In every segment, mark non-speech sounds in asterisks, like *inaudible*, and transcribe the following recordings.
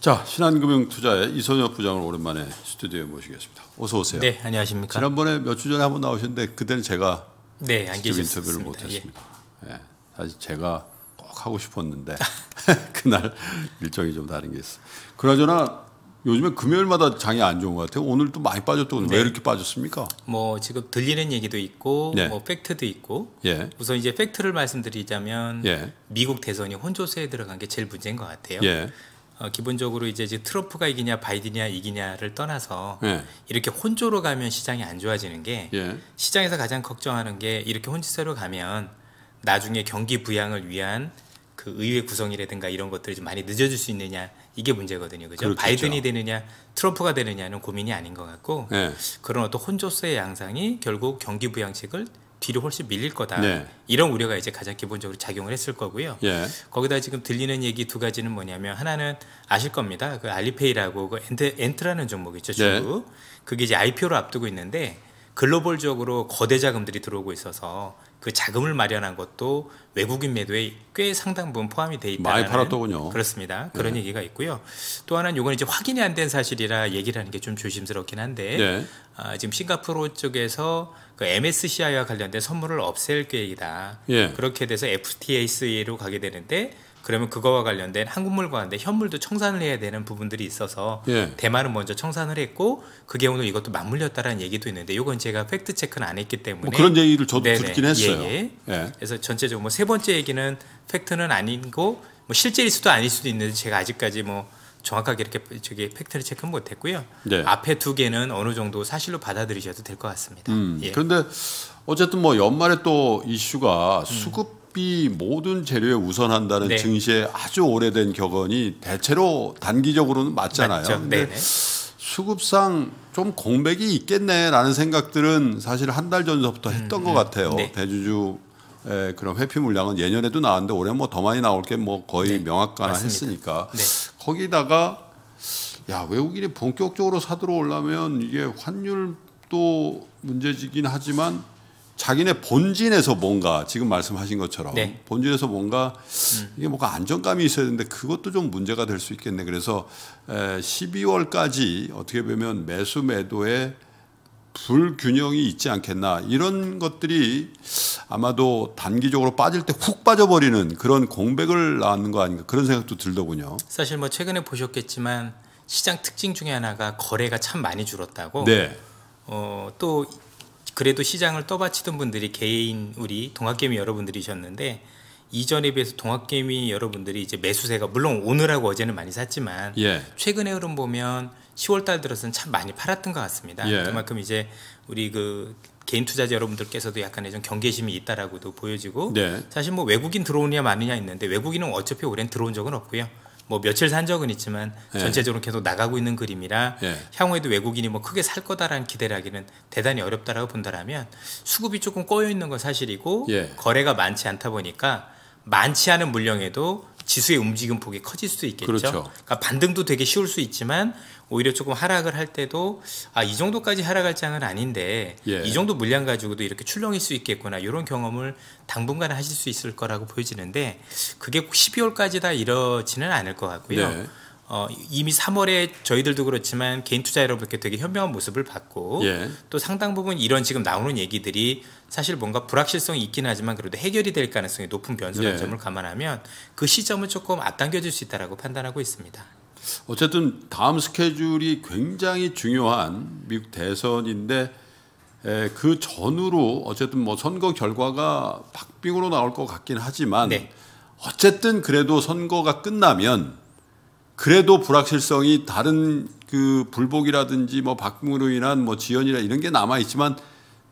자, 신한금융투자의 이선혁 부장을 오랜만에 스튜디오에 모시겠습니다. 어서 오세요. 네, 안녕하십니까. 지난번에 몇 주 전에 한 번 나오셨는데 그때는 제가 네, 안 인터뷰를 예. 못했습니다. 예. 예. 사실 제가 꼭 하고 싶었는데 *laughs* 그날 일정이 좀 다른 게 있어. 그러저나 요즘에 금요일마다 장이 안 좋은 것 같아요. 오늘 또 많이 빠졌더니 네. 왜 이렇게 빠졌습니까? 뭐 지금 들리는 얘기도 있고 네. 뭐 팩트도 있고 예. 우선 이제 팩트를 말씀드리자면 예. 미국 대선이 혼조세에 들어간 게 제일 문제인 것 같아요. 예. 어, 기본적으로 이제 트럼프가 이기냐 바이든이냐 이기냐를 떠나서 예. 이렇게 혼조로 가면 시장이 안 좋아지는 게 예. 시장에서 가장 걱정하는 게 이렇게 혼지세로 가면 나중에 경기 부양을 위한 그 의회 구성이라든가 이런 것들이 좀 많이 늦어질 수 있느냐 이게 문제거든요. 그죠? 죠 바이든이 되느냐 트럼프가 되느냐는 고민이 아닌 것 같고 예. 그런 어떤 혼조세의 양상이 결국 경기 부양책을 뒤로 훨씬 밀릴 거다. 네. 이런 우려가 이제 가장 기본적으로 작용을 했을 거고요. 예. 거기다 지금 들리는 얘기 두 가지는 뭐냐면 하나는 아실 겁니다. 그 알리페이라고 그 엔트, 엔트라는 종목있죠 중국. 네. 예. 그게 이제 IPO를 앞두고 있는데 글로벌적으로 거대 자금들이 들어오고 있어서 그 자금을 마련한 것도 외국인 매도에 꽤 상당 부분 포함이 돼 있다. 많이 팔았더군요. 그렇습니다. 네. 그런 네. 얘기가 있고요. 또 하나는 이건 이제 확인이 안 된 사실이라 얘기를 하는 게 좀 조심스럽긴 한데 네. 아, 지금 싱가포르 쪽에서 그 MSCI와 관련된 선물을 없앨 계획이다. 네. 그렇게 돼서 FTAC로 가게 되는데 그러면 그거와 관련된 한국물과 관련 현물도 청산을 해야 되는 부분들이 있어서 예. 대만은 먼저 청산을 했고 그게 오늘 이것도 맞물렸다라는 얘기도 있는데 이건 제가 팩트 체크는 안 했기 때문에 뭐 그런 얘기를 저도 네네. 듣긴 예, 했어요. 예, 예. 예. 그래서 전체적으로 뭐세 번째 얘기는 팩트는 아니고 뭐실제일 수도 아닐 수도 있는데 제가 아직까지 뭐 정확하게 이렇게 저기 팩트를 체크는 못했고요. 네. 앞에 두 개는 어느 정도 사실로 받아들이셔도 될 것 같습니다. 음, 예. 그런데 어쨌든 뭐 연말에 또 이슈가 음. 수급 식비 모든 재료에 우선한다는 네. 증시의 아주 오래된 격언이 대체로 단기적으로는 맞잖아요. 근데 수급상 좀 공백이 있겠네라는 생각들은 사실 한 달 전서부터 음, 했던 음, 것 네. 같아요. 네. 대주주 에 그런 회피 물량은 예년에도 나왔는데 올해 뭐 더 많이 나올 게 뭐 거의 네. 명확가나 했으니까 네. 거기다가 야 외국인이 본격적으로 사들어 올라면 이게 환율도 문제지긴 하지만 자기네 본진에서 뭔가 지금 말씀하신 것처럼 네. 본진에서 뭔가 음. 이게 뭔가 안정감이 있어야 되는데 그것도 좀 문제가 될 수 있겠네. 그래서 12월까지 어떻게 보면 매수 매도에 불균형이 있지 않겠나 이런 것들이 아마도 단기적으로 빠질 때 훅 빠져버리는 그런 공백을 낳는 거 아닌가 그런 생각도 들더군요. 사실 뭐 최근에 보셨겠지만 시장 특징 중에 하나가 거래가 참 많이 줄었다고. 네. 어또 그래도 시장을 떠받치던 분들이 개인 우리 동학개미 여러분들이셨는데 이전에 비해서 동학개미 여러분들이 이제 매수세가 물론 오늘하고 어제는 많이 샀지만 예. 최근에 흐름 보면 10월달 들어서는 참 많이 팔았던 것 같습니다. 예. 그만큼 이제 우리 그 개인 투자자 여러분들께서도 약간의 좀 경계심이 있다라고도 보여지고 네. 사실 뭐 외국인 들어오느냐 마느냐 있는데 외국인은 어차피 올해는 들어온 적은 없고요. 뭐 며칠 산 적은 있지만 예. 전체적으로 계속 나가고 있는 그림이라 예. 향후에도 외국인이 뭐 크게 살 거다라는 기대를 하기는 대단히 어렵다라고 본다라면 수급이 조금 꼬여 있는 건 사실이고 예. 거래가 많지 않다 보니까 많지 않은 물량에도 지수의 움직임 폭이 커질 수도 있겠죠. 그렇죠. 그러니까 반등도 되게 쉬울 수 있지만 오히려 조금 하락을 할 때도 아 이 정도까지 하락할 장은 아닌데 예. 이 정도 물량 가지고도 이렇게 출렁일 수 있겠구나 이런 경험을 당분간 하실 수 있을 거라고 보여지는데 그게 12월까지 다 이러지는 않을 것 같고요. 네. 어, 이미 3월에 저희들도 그렇지만 개인 투자 여러분께 되게 현명한 모습을 봤고 예. 또 상당 부분 이런 지금 나오는 얘기들이 사실 뭔가 불확실성이 있긴 하지만 그래도 해결이 될 가능성이 높은 변수라는 예. 점을 감안하면 그시점을 조금 앞당겨질 수 있다라고 판단하고 있습니다. 어쨌든 다음 스케줄이 굉장히 중요한 미국 대선인데 에, 그 전후로 어쨌든 뭐 선거 결과가 박빙으로 나올 것 같긴 하지만 네. 어쨌든 그래도 선거가 끝나면 그래도 불확실성이 다른 그 불복이라든지 뭐 박빙으로 인한 뭐 지연이라 이런 게 남아 있지만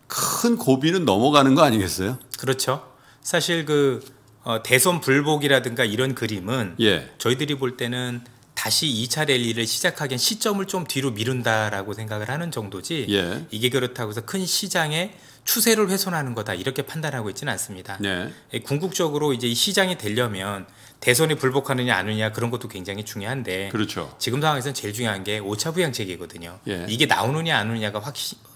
큰 고비는 넘어가는 거 아니겠어요? 그렇죠. 사실 그 어, 대선 불복이라든가 이런 그림은 예. 저희들이 볼 때는 다시 2차 랠리를 시작하기엔 시점을 좀 뒤로 미룬다라고 생각을 하는 정도지 예. 이게 그렇다고 해서 큰 시장에 추세를 훼손하는 거다 이렇게 판단하고 있지는 않습니다. 네. 예. 궁극적으로 이제 이 시장이 되려면 대선이 불복하느냐 안 하느냐 그런 것도 굉장히 중요한데 그렇죠. 지금 상황에서는 제일 중요한 게 오차 부양책이거든요. 예. 이게 나오느냐 안 오느냐가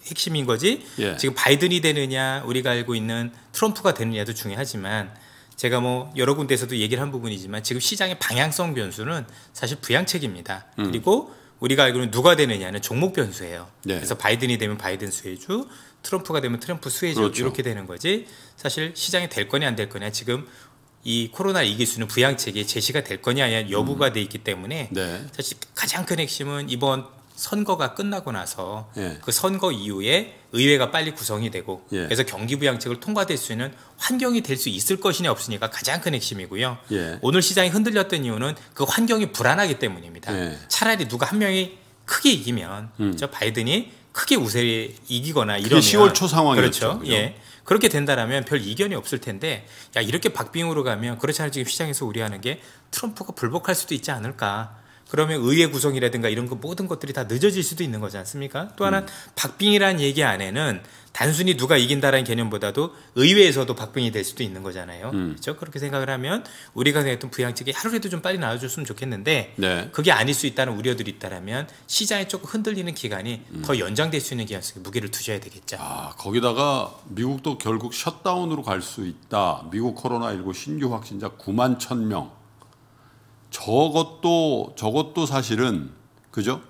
핵심인 거지 예. 지금 바이든이 되느냐 우리가 알고 있는 트럼프가 되느냐도 중요하지만 제가 뭐 여러 군데에서도 얘기를 한 부분이지만 지금 시장의 방향성 변수는 사실 부양책입니다. 음. 그리고 우리가 알고는 있 누가 되느냐는 종목 변수예요. 네. 그래서 바이든이 되면 바이든 수혜주, 트럼프가 되면 트럼프 수혜주 그렇죠. 이렇게 되는 거지. 사실 시장이 될 거냐 안 될 거냐 지금 이 코로나 이길 수 있는 부양책이 제시가 될 거냐 여부가 음. 돼 있기 때문에 네. 사실 가장 큰 핵심은 이번 선거가 끝나고 나서 예. 그 선거 이후에 의회가 빨리 구성이 되고 예. 그래서 경기부양책을 통과될 수 있는 환경이 될 수 있을 것이냐 없으니까 가장 큰 핵심이고요. 예. 오늘 시장이 흔들렸던 이유는 그 환경이 불안하기 때문입니다. 예. 차라리 누가 한 명이 크게 이기면 음. 저 바이든이 크게 우세를 이기거나 이런 10월 초 상황이었죠. 그렇죠. 예. 그렇게 된다라면 별 이견이 없을 텐데 야 이렇게 박빙으로 가면 그렇지 않아요 지금 시장에서 우려하는 게 트럼프가 불복할 수도 있지 않을까 그러면 의회 구성이라든가 이런 거 그 모든 것들이 다 늦어질 수도 있는 거지 않습니까? 또 하나 음. 박빙이라는 얘기 안에는 단순히 누가 이긴다라는 개념보다도 의회에서도 박빙이 될 수도 있는 거잖아요. 음. 그렇죠? 그렇게 생각을 하면 우리가 생각했던 부양책이 하루라도 좀 빨리 나와줬으면 좋겠는데 네. 그게 아닐 수 있다는 우려들이 있다라면 시장에 조금 흔들리는 기간이 음. 더 연장될 수 있는 기간 속에 무게를 두셔야 되겠죠. 아, 거기다가 미국도 결국 셧다운으로 갈 수 있다. 미국 코로나19 신규 확진자 9만 1천 명. 저것도 저것도 사실은 그죠?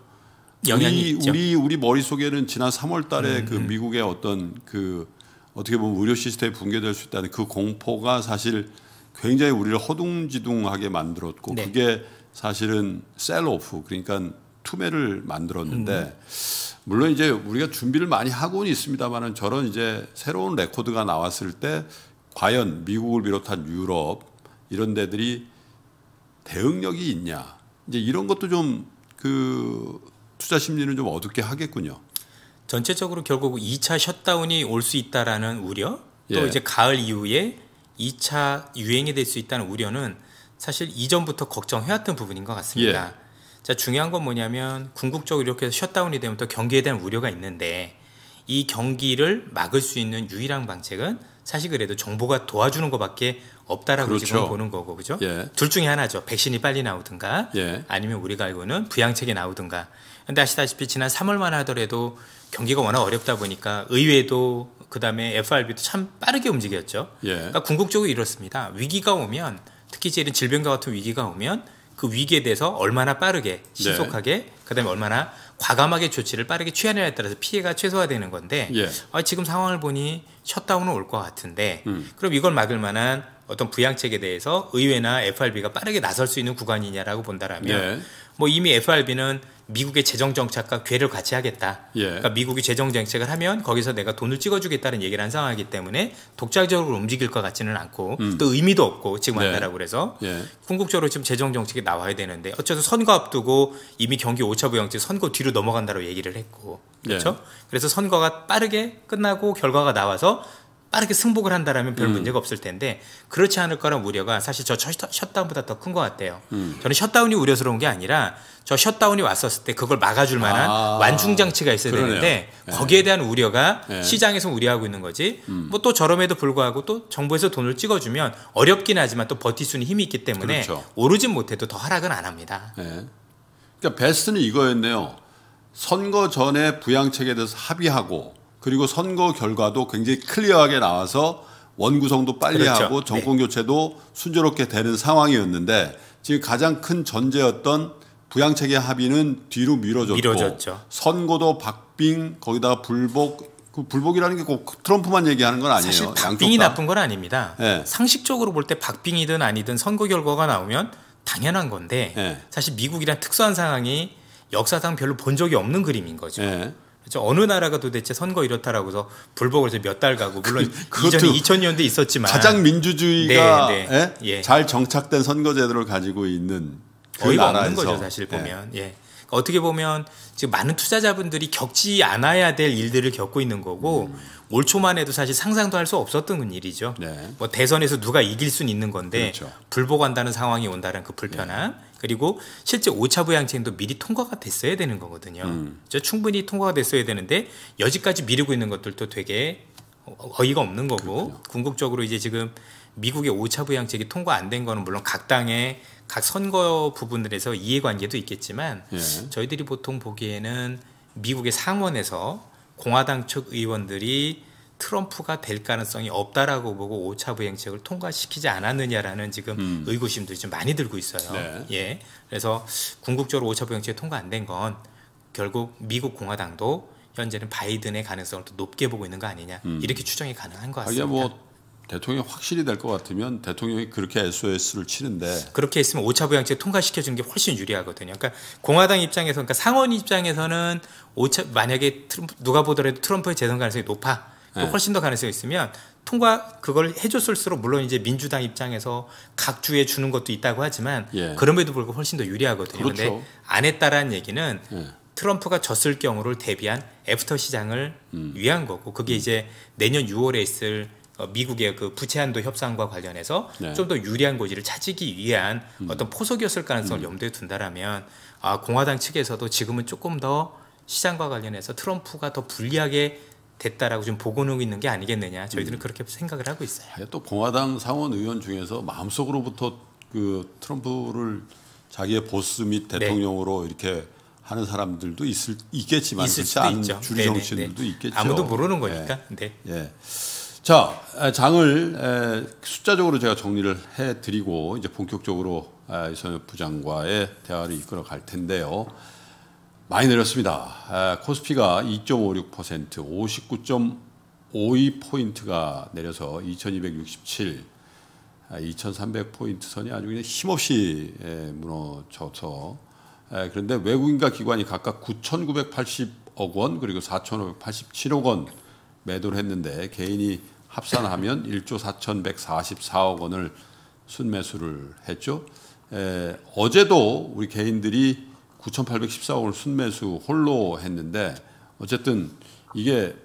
우리 있죠. 우리 우리 머릿속에는 지난 3월 달에 음, 그 음. 미국의 어떤 그 어떻게 보면 의료 시스템이 붕괴될 수 있다는 그 공포가 사실 굉장히 우리를 허둥지둥하게 만들었고 네. 그게 사실은 셀오프 그러니까 투매를 만들었는데 음. 물론 이제 우리가 준비를 많이 하고는 있습니다만은 저런 이제 새로운 레코드가 나왔을 때 과연 미국을 비롯한 유럽 이런 데들이 대응력이 있냐 이제 이런 것도 좀 그 투자 심리는 좀 어둡게 하겠군요. 전체적으로 결국 2차 셧다운이 올 수 있다라는 우려 또 예. 이제 가을 이후에 2차 유행이 될 수 있다는 우려는 사실 이전부터 걱정해왔던 부분인 것 같습니다. 예. 자 중요한 건 뭐냐면 궁극적으로 이렇게 해서 셧다운이 되면 또 경기에 대한 우려가 있는데 이 경기를 막을 수 있는 유일한 방책은 사실 그래도 정보가 도와주는 것밖에 없다라고 그렇죠. 지금 보는 거고 그죠? 예. 둘 중에 하나죠. 백신이 빨리 나오든가 예. 아니면 우리가 알고는 부양책이 나오든가. 근데 아시다시피 지난 3월만 하더라도 경기가 워낙 어렵다 보니까 의회도 그다음에 FRB도 참 빠르게 움직였죠. 예. 그러니까 궁극적으로 이렇습니다. 위기가 오면 특히 이제 이런 질병과 같은 위기가 오면 그 위기에 대해서 얼마나 빠르게 네. 신속하게 네. 그다음에 얼마나 과감하게 조치를 빠르게 취하느냐에 따라서 피해가 최소화되는 건데 예. 아, 지금 상황을 보니 셧다운은 올 것 같은데 음. 그럼 이걸 막을 만한 어떤 부양책에 대해서 의회나 FRB가 빠르게 나설 수 있는 구간이냐라고 본다라면 네. 뭐 이미 FRB는 미국의 재정 정책과 괴를 같이 하겠다. 예. 그러니까 미국이 재정 정책을 하면 거기서 내가 돈을 찍어주겠다는 얘기를 한 상황이기 때문에 독자적으로 움직일 것 같지는 않고 음. 또 의미도 없고 지금 한다라고 네. 그래서 예. 궁극적으로 지금 재정 정책이 나와야 되는데 어쨌든 선거 앞두고 이미 경기 오차 부양책 선거 뒤로 넘어간다고 얘기를 했고 예. 그렇죠. 그래서 선거가 빠르게 끝나고 결과가 나와서 빠르게 승복을 한다라면 별 음. 문제가 없을 텐데 그렇지 않을 거란 우려가 사실 저 셧다운보다 더 큰 것 같아요. 음. 저는 셧다운이 우려스러운 게 아니라 저 셧다운이 왔었을 때 그걸 막아줄 만한 아, 완충 장치가 있어야 그러네요. 되는데 네. 거기에 대한 우려가 네. 시장에서 우려하고 있는 거지. 음. 뭐또 저럼에도 불구하고 또 정부에서 돈을 찍어주면 어렵긴 하지만 또 버틸 수는 힘이 있기 때문에 그렇죠. 오르진 못해도 더 하락은 안 합니다. 네. 그러니까 베스트는 이거였네요. 선거 전에 부양책에 대해서 합의하고 그리고 선거 결과도 굉장히 클리어하게 나와서 원구성도 빨리 그렇죠. 하고 정권 네. 교체도 네. 순조롭게 되는 상황이었는데 지금 가장 큰 전제였던 부양책의 합의는 뒤로 미뤄졌고 미뤄졌죠. 선거도 박빙 거기다가 불복 그 불복이라는 게 꼭 트럼프만 얘기하는 건 아니에요. 사실 박빙이 나쁜 건 아닙니다. 네. 상식적으로 볼 때 박빙이든 아니든 선거 결과가 나오면 당연한 건데 네. 사실 미국이란 특수한 상황이 역사상 별로 본 적이 없는 그림인 거죠. 예. 그렇죠. 어느 나라가 도대체 선거 이렇다라고 해서 불복을 몇 달 가고 물론 그, 이전 2000년대 있었지만 가장 민주주의가 네, 네. 예? 예. 잘 정착된 선거 제도를 가지고 있는 그어이 나라에서. 없는 거죠 사실 예. 보면 예. 예. 어떻게 보면 지금 많은 투자자분들이 겪지 않아야 될 일들을 겪고 있는 거고 음. 올 초만 해도 사실 상상도 할 수 없었던 그 일이죠. 네. 뭐 대선에서 누가 이길 수는 있는 건데 그렇죠. 불복한다는 상황이 온다는 그 불편함. 예. 그리고 실제 5차 부양책도 미리 통과가 됐어야 되는 거거든요. 음. 충분히 통과가 됐어야 되는데 여지까지 미루고 있는 것들도 되게 어이가 없는 거고 그렇군요. 궁극적으로 이제 지금 미국의 5차 부양책이 통과 안 된 거는 물론 각 당의 각 선거 부분들에서 이해관계도 있겠지만 예. 저희들이 보통 보기에는 미국의 상원에서 공화당 측 의원들이 트럼프가 될 가능성이 없다라고 보고 오차 부행책을 통과시키지 않았느냐라는 지금 음. 의구심도좀 많이 들고 있어요. 네. 예. 그래서 궁극적으로 오차 부행책이 통과 안 된 건 결국 미국 공화당도 현재는 바이든의 가능성을 또 높게 보고 있는 거 아니냐 음. 이렇게 추정이 가능한 것 뭐 같습니다. 뭐 대통령이 확실히 될 것 같으면 대통령이 그렇게 SOS를 치는데 그렇게 했으면 오차 부양책 통과시켜 주는 게 훨씬 유리하거든요. 그러니까 공화당 입장에서 그러니까 상원 입장에서는 오차 만약에 트럼프, 누가 보더라도 트럼프의 재선 가능성이 높아 네. 훨씬 더 가능성이 있으면 통과 그걸 해줬을수록 물론 이제 민주당 입장에서 각 주에 주는 것도 있다고 하지만 예. 그럼에도 불구하고 훨씬 더 유리하거든요. 그런데 그렇죠. 안 했다라는 얘기는 예. 트럼프가 졌을 경우를 대비한 애프터 시장을 음. 위한 거고 그게 음. 이제 내년 6월에 있을 어, 미국의 그 부채 한도 협상과 관련해서 네. 좀더 유리한 고지를 찾기 위한 음. 어떤 포석이었을 가능성을 음. 염두에 둔다라면 아 공화당 측에서도 지금은 조금 더 시장과 관련해서 트럼프가 더 불리하게 됐다라고 좀보고 놓고 있는 게 아니겠느냐 저희들은 음. 그렇게 생각을 하고 있어요. 또 공화당 상원 의원 중에서 마음속으로부터 그 트럼프를 자기의 보스 및 네. 대통령으로 네. 이렇게 하는 사람들도 있을 있겠지만 있을 그렇지 않은 주류 정치인들도 네. 있겠죠. 아무도 모르는 예. 거니까. 네. 네. 예. 자 아, 장을 숫자적으로 제가 정리를 해드리고 이제 본격적으로 아, 이선엽 부장과의 대화를 이끌어 갈 텐데요. 많이 내렸습니다. 아, 코스피가 2.56% 59.52포인트가 내려서 2267 2300포인트 아, 선이 아주 그냥 힘없이 예, 무너져서 예, 그런데 외국인과 기관이 각각 9,980억 원 그리고 4,587억 원 매도를 했는데 개인이 합산하면 1조 *laughs* 4,144억 원을 순매수를 했죠. 에, 예, 어제도 우리 개인들이 9 8 1 4억을 순매수 홀로 했는데 어쨌든 이게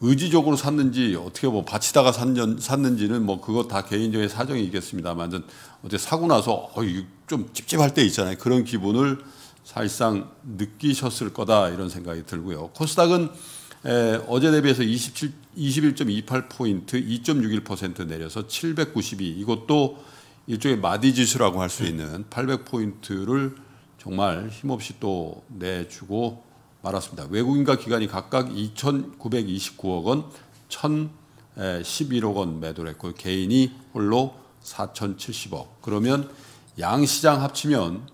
의지적으로 샀는지 어떻게 뭐 바치다가 샀는, 지는뭐 그거 다 개인적인 사정이겠습니다만 있 어제 사고 나서 어좀 찝찝할 때 있잖아요. 그런 기분을 사실상 느끼셨을 거다 이런 생각이 들고요. 코스닥은 에, 어제 대비해서 27, 21.28포인트 2.61% 내려서 792 이것도 일종의 마디지수라고 할 수 있는 800포인트를 정말 힘없이 또 내주고 말았습니다. 외국인과 기관이 각각 2,929억 원, 1,011억 원 매도를 했고 개인이 홀로 4,070억. 그러면 양시장 합치면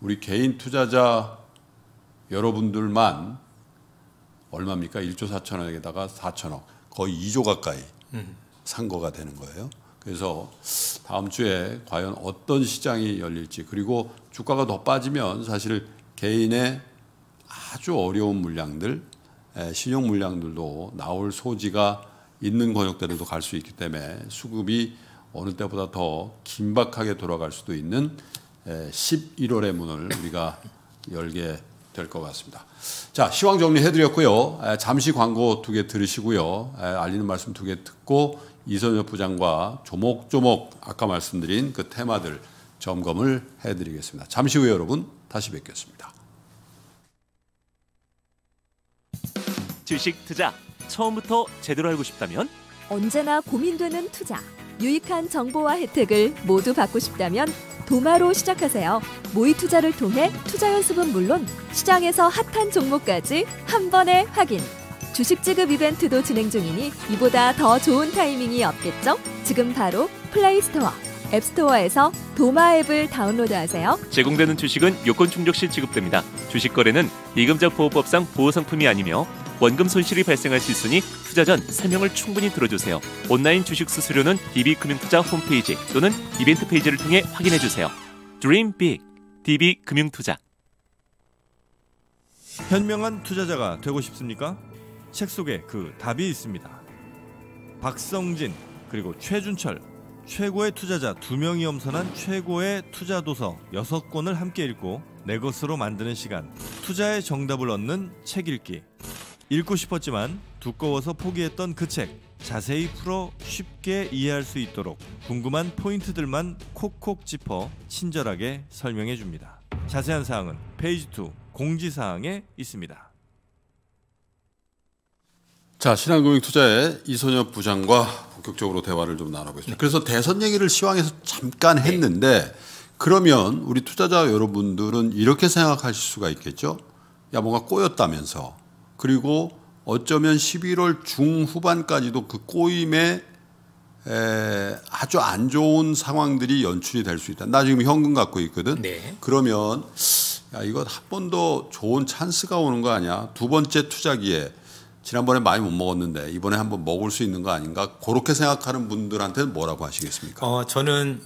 우리 개인 투자자 여러분들만 얼마입니까? 1조 4천억에다가 4천억. 거의 2조 가까이 음. 산 거가 되는 거예요. 그래서 다음 주에 과연 어떤 시장이 열릴지 그리고 주가가 더 빠지면 사실 개인의 아주 어려운 물량들 신용 물량들도 나올 소지가 있는 권역대들도갈 수 있기 때문에 수급이 어느 때보다 더 긴박하게 돌아갈 수도 있는 11월의 문을 우리가 열게 될 것 같습니다. 자, 시황 정리해드렸고요. 잠시 광고 두 개 들으시고요. 알리는 말씀 두 개 듣고 이선엽 부장과 조목조목 아까 말씀드린 그 테마들 점검을 해드리겠습니다. 잠시 후에 여러분 다시 뵙겠습니다. 주식 투자 처음부터 제대로 알고 싶다면 언제나 고민되는 투자 유익한 정보와 혜택을 모두 받고 싶다면 도마로 시작하세요. 모의 투자를 통해 투자 연습은 물론 시장에서 핫한 종목까지 한 번에 확인. 주식 지급 이벤트도 진행 중이니 이보다 더 좋은 타이밍이 없겠죠? 지금 바로 플레이스토어, 앱스토어에서 도마 앱을 다운로드하세요. 제공되는 주식은 요건 충족 시 지급됩니다. 주식 거래는 예금자 보호법상 보호 상품이 아니며 원금 손실이 발생할 수 있으니 투자 전 설명을 충분히 들어주세요. 온라인 주식 수수료는 DB금융투자 홈페이지 또는 이벤트 페이지를 통해 확인해 주세요. Dream Big, DB금융투자. 현명한 투자자가 되고 싶습니까? 책 속에 그 답이 있습니다. 박성진 그리고 최준철 최고의 투자자 두 명이 엄선한 최고의 투자 도서 여섯 권을 함께 읽고 내 것으로 만드는 시간 투자의 정답을 얻는 책 읽기 읽고 싶었지만 두꺼워서 포기했던 그 책 자세히 풀어 쉽게 이해할 수 있도록 궁금한 포인트들만 콕콕 짚어 친절하게 설명해 줍니다. 자세한 사항은 페이지 2 공지사항에 있습니다. 자, 신한금융투자의 이소녀 부장과 본격적으로 대화를 좀 나눠보겠습니다. 네. 그래서 대선 얘기를 시황에서 잠깐 했는데 네. 그러면 우리 투자자 여러분들은 이렇게 생각하실 수가 있겠죠? 야, 뭔가 꼬였다면서. 그리고 어쩌면 11월 중후반까지도 그 꼬임에 에, 아주 안 좋은 상황들이 연출이 될 수 있다. 나 지금 현금 갖고 있거든. 네. 그러면 야, 이거 한 번 더 좋은 찬스가 오는 거 아니야? 두 번째 투자기에 지난번에 많이 못 먹었는데 이번에 한번 먹을 수 있는 거 아닌가 그렇게 생각하는 분들한테는 뭐라고 하시겠습니까? 어, 저는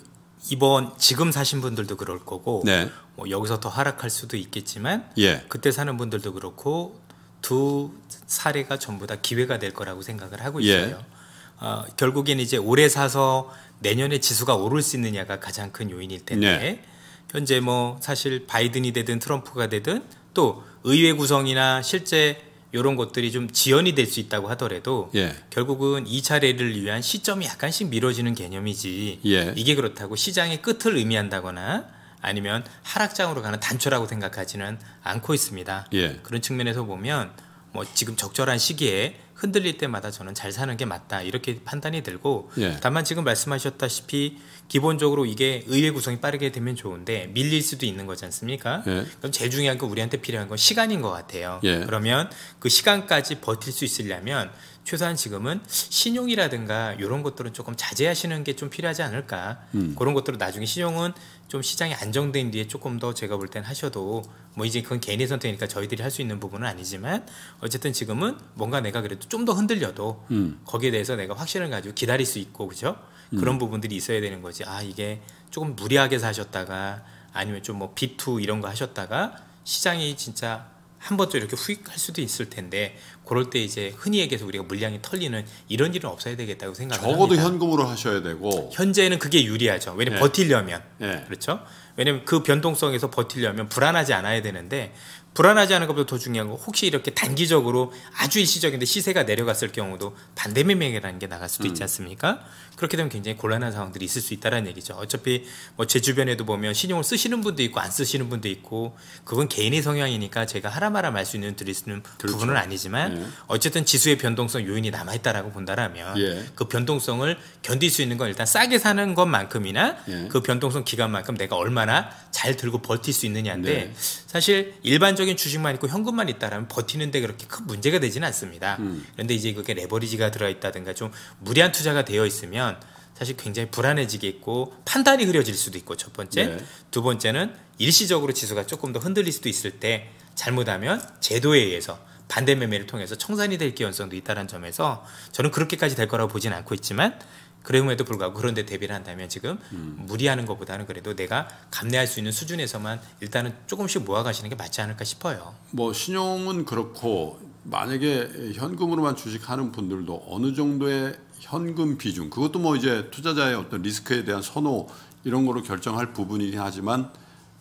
이번 지금 사신 분들도 그럴 거고 네. 뭐 여기서 더 하락할 수도 있겠지만 예. 그때 사는 분들도 그렇고 두 사례가 전부 다 기회가 될 거라고 생각을 하고 예. 있어요. 예. 어, 결국엔 이제 올해 사서 내년에 지수가 오를 수 있느냐가 가장 큰 요인일 텐데 네. 현재 뭐 사실 바이든이 되든 트럼프가 되든 또 의회 구성이나 실제 이런 것들이 좀 지연이 될 수 있다고 하더라도 예. 결국은 이 차례를 위한 시점이 약간씩 미뤄지는 개념이지 예. 이게 그렇다고 시장의 끝을 의미한다거나 아니면 하락장으로 가는 단초라고 생각하지는 않고 있습니다. 예. 그런 측면에서 보면 뭐 지금 적절한 시기에 흔들릴 때마다 저는 잘 사는 게 맞다 이렇게 판단이 들고 예. 다만 지금 말씀하셨다시피 기본적으로 이게 의회 구성이 빠르게 되면 좋은데 밀릴 수도 있는 거지 않습니까? 예. 그럼 제일 중요한 건 우리한테 필요한 건 시간인 것 같아요. 예. 그러면 그 시간까지 버틸 수 있으려면 최소한 지금은 신용이라든가 이런 것들은 조금 자제하시는 게 좀 필요하지 않을까 음. 그런 것들은 나중에 신용은 좀 시장이 안정된 뒤에 조금 더 제가 볼 땐 하셔도 뭐 이제 그건 개인의 선택이니까 저희들이 할 수 있는 부분은 아니지만 어쨌든 지금은 뭔가 내가 그래도 좀 더 흔들려도 음. 거기에 대해서 내가 확신을 가지고 기다릴 수 있고 그죠 음. 그런 부분들이 있어야 되는 거지 아 이게 조금 무리하게 사셨다가 아니면 좀 뭐 B2 이런 거 하셨다가 시장이 진짜 한 번쯤 이렇게 후익할 수도 있을 텐데 그럴 때 이제 흔히 얘기해서 우리가 물량이 털리는 이런 일은 없어야 되겠다고 생각을 적어도 합니다. 현금으로 하셔야 되고 현재는 그게 유리하죠. 왜냐면 예. 버틸려면 예. 그렇죠. 왜냐면 그 변동성에서 버틸려면 불안하지 않아야 되는데 불안하지 않은 것보다 더 중요한 건 혹시 이렇게 단기적으로 아주 일시적인데 시세가 내려갔을 경우도 반대 매매라는 게 나갈 수도 음. 있지 않습니까? 그렇게 되면 굉장히 곤란한 상황들이 있을 수 있다는 얘기죠. 어차피 뭐제 주변에도 보면 신용을 쓰시는 분도 있고 안 쓰시는 분도 있고 그건 개인의 성향이니까 제가 하라마라 말 수 있는 드릴 수는 있 그렇죠. 부분은 아니지만 예. 어쨌든 지수의 변동성 요인이 남아 있다라고 본다라면 예. 그 변동성을 견딜 수 있는 건 일단 싸게 사는 것만큼이나 예. 그 변동성 기간만큼 내가 얼마나 잘 들고 버틸 수 있느냐인데 네. 사실 일반적인 주식만 있고 현금만 있다라면 버티는데 그렇게 큰 문제가 되지는 않습니다. 음. 그런데 이제 그게 레버리지가 들어 있다든가 좀 무리한 투자가 되어 있으면 되면 사실 굉장히 불안해지겠고 판단이 흐려질 수도 있고 첫 번째 네. 두 번째는 일시적으로 지수가 조금 더 흔들릴 수도 있을 때 잘못하면 제도에 의해서 반대 매매를 통해서 청산이 될 기연성도 있다는 점에서 저는 그렇게까지 될 거라고 보진 않고 있지만 그럼에도 불구하고 그런데 대비를 한다면 지금 음. 무리하는 것보다는 그래도 내가 감내할 수 있는 수준에서만 일단은 조금씩 모아가시는 게 맞지 않을까 싶어요. 뭐 신용은 그렇고 만약에 현금으로만 주식하는 분들도 어느 정도의 현금 비중 그것도 뭐 이제 투자자의 어떤 리스크에 대한 선호 이런 거로 결정할 부분이긴 하지만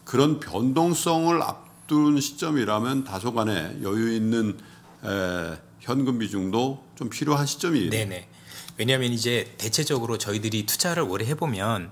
그런 변동성을 앞둔 시점이라면 다소간의 여유 있는 에, 현금 비중도 좀 필요한 시점이에요. 네네. 왜냐하면 이제 대체적으로 저희들이 투자를 오래 해보면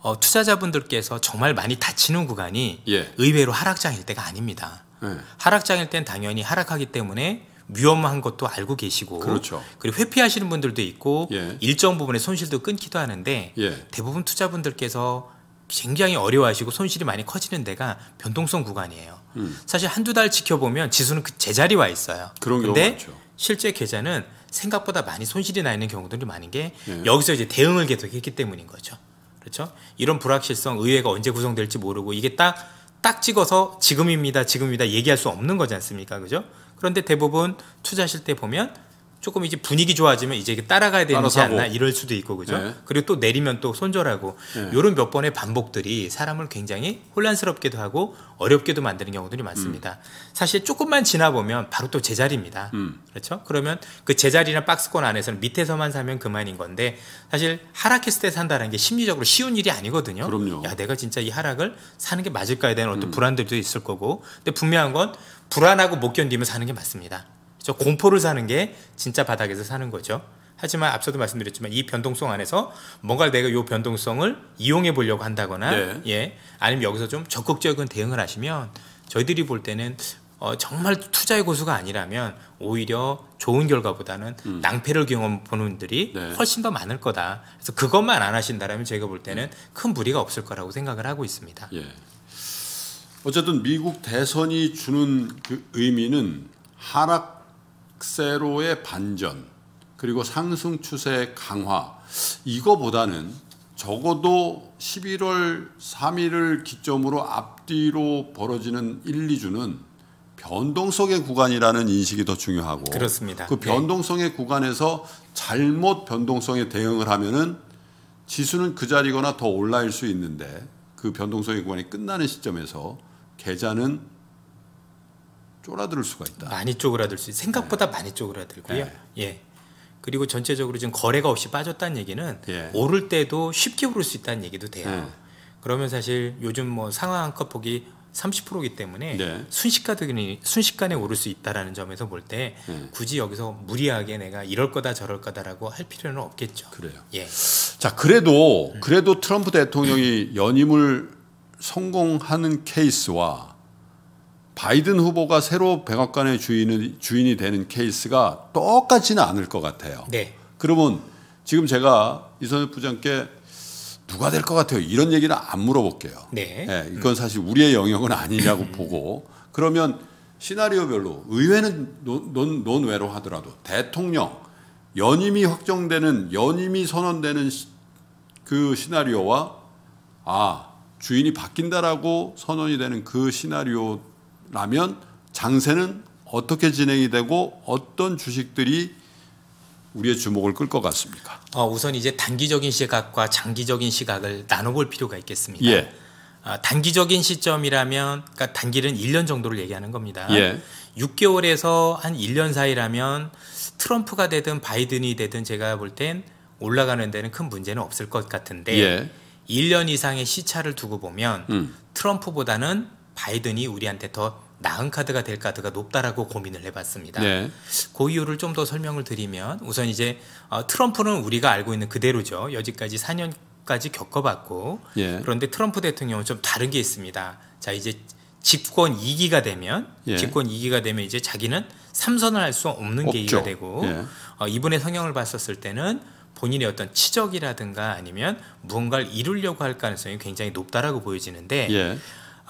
어, 투자자분들께서 정말 많이 다치는 구간이 예. 의외로 하락장일 때가 아닙니다. 예. 하락장일 땐 당연히 하락하기 때문에 위험한 것도 알고 계시고 그렇죠. 그리고 회피하시는 분들도 있고 예. 일정 부분의 손실도 끊기도 하는데 예. 대부분 투자분들께서 굉장히 어려워하시고 손실이 많이 커지는 데가 변동성 구간이에요. 음. 사실 한두 달 지켜보면 지수는 그 제자리 와 있어요. 그런 경우 많죠. 실제 계좌는 생각보다 많이 손실이 나 있는 경우들이 많은 게 예. 여기서 이제 대응을 계속했기 때문인 거죠. 그렇죠? 이런 불확실성 의회가 언제 구성될지 모르고 이게 딱 딱 찍어서 지금입니다, 지금입니다 얘기할 수 없는 거지 않습니까? 그죠? 그런데 대부분 투자하실 때 보면 조금 이제 분위기 좋아지면 이제 따라가야 되는지 않나 이럴 수도 있고 그죠 네. 그리고 또 내리면 또 손절하고 네. 요런 몇 번의 반복들이 사람을 굉장히 혼란스럽게도 하고 어렵게도 만드는 경우들이 많습니다 음. 사실 조금만 지나보면 바로 또 제자리입니다 음. 그렇죠 그러면 그 제자리나 박스권 안에서는 밑에서만 사면 그만인 건데 사실 하락했을 때 산다는 게 심리적으로 쉬운 일이 아니거든요 그럼요. 야 내가 진짜 이 하락을 사는 게 맞을까에 대한 어떤 음. 불안들도 있을 거고 근데 분명한 건 불안하고 못 견디면 사는 게 맞습니다 그 공포를 사는 게 진짜 바닥에서 사는 거죠. 하지만 앞서도 말씀드렸지만 이 변동성 안에서 뭔가 내가 요 변동성을 이용해 보려고 한다거나 네. 예 아니면 여기서 좀 적극적인 대응을 하시면 저희들이 볼 때는 어, 정말 투자의 고수가 아니라면 오히려 좋은 결과보다는 음. 낭패를 경험 보는 분들이 네. 훨씬 더 많을 거다. 그래서 그것만 안 하신다면 제가볼 때는 음. 큰 무리가 없을 거라고 생각을 하고 있습니다. 예. 어쨌든 미국 대선이 주는 그 의미는 하락 약세로의 반전 그리고 상승 추세 강화 이거보다는 적어도 11월 3일을 기점으로 앞뒤로 벌어지는 1, 2주는 변동성의 구간이라는 인식이 더 중요하고 그렇습니다. 그 변동성의 네. 구간에서 잘못 변동성에 대응을 하면은 지수는 그 자리거나 더 올라일 수 있는데 그 변동성의 구간이 끝나는 시점에서 계좌는 쪼라들 수가 있다. 많이 쪼그라들 수 생각보다 네. 많이 쪼그라들고요. 네. 예. 그리고 전체적으로 지금 거래가 없이 빠졌다는 얘기는 예. 오를 때도 쉽게 오를 수 있다는 얘기도 돼요. 네. 그러면 사실 요즘 뭐상 한가 폭이 30%이기 때문에 네. 순식간에 순식간에 오를 수 있다라는 점에서 볼때 네. 굳이 여기서 무리하게 내가 이럴 거다 저럴 거다라고 할 필요는 없겠죠. 그래요. 예. 자 그래도 음. 그래도 트럼프 대통령이 연임을 성공하는 케이스와 바이든 후보가 새로 백악관의 주인이, 주인이 되는 케이스가 똑같지는 않을 것 같아요. 네. 그러면 지금 제가 이선엽 부장께 누가 될 것 같아요? 이런 얘기는 안 물어볼게요. 네. 네 이건 사실 우리의 영역은 아니냐고 *clears throat* 보고 그러면 시나리오별로 의회는 논, 논외로 하더라도 대통령 연임이 확정되는 연임이 선언되는 시, 그 시나리오와 아 주인이 바뀐다라고 선언이 되는 그 시나리오 라면 장세는 어떻게 진행이 되고 어떤 주식들이 우리의 주목을 끌 것 같습니까? 어, 우선 이제 단기적인 시각과 장기적인 시각을 나눠볼 필요가 있겠습니다. 예. 아, 단기적인 시점이라면 그러니까 단기는 1년 정도를 얘기하는 겁니다. 예. 6개월에서 한 1년 사이라면 트럼프가 되든 바이든이 되든 제가 볼 땐 올라가는 데는 큰 문제는 없을 것 같은데 예. 1년 이상의 시차를 두고 보면 음. 트럼프보다는 바이든이 우리한테 더 나은 카드가 될 카드가 높다라고 고민을 해봤습니다. 네. 그 이유를 좀 더 설명을 드리면 우선 이제 어, 트럼프는 우리가 알고 있는 그대로죠. 여지까지 4년까지 겪어봤고 예. 그런데 트럼프 대통령은 좀 다른 게 있습니다. 자 이제 집권 2기가 되면 예. 집권 2기가 되면 이제 자기는 삼선을 할 수 없는 계기가 되고 예. 어, 이번에 성형을 봤었을 때는 본인의 어떤 치적이라든가 아니면 무언가를 이루려고 할 가능성이 굉장히 높다라고 보여지는데. 예.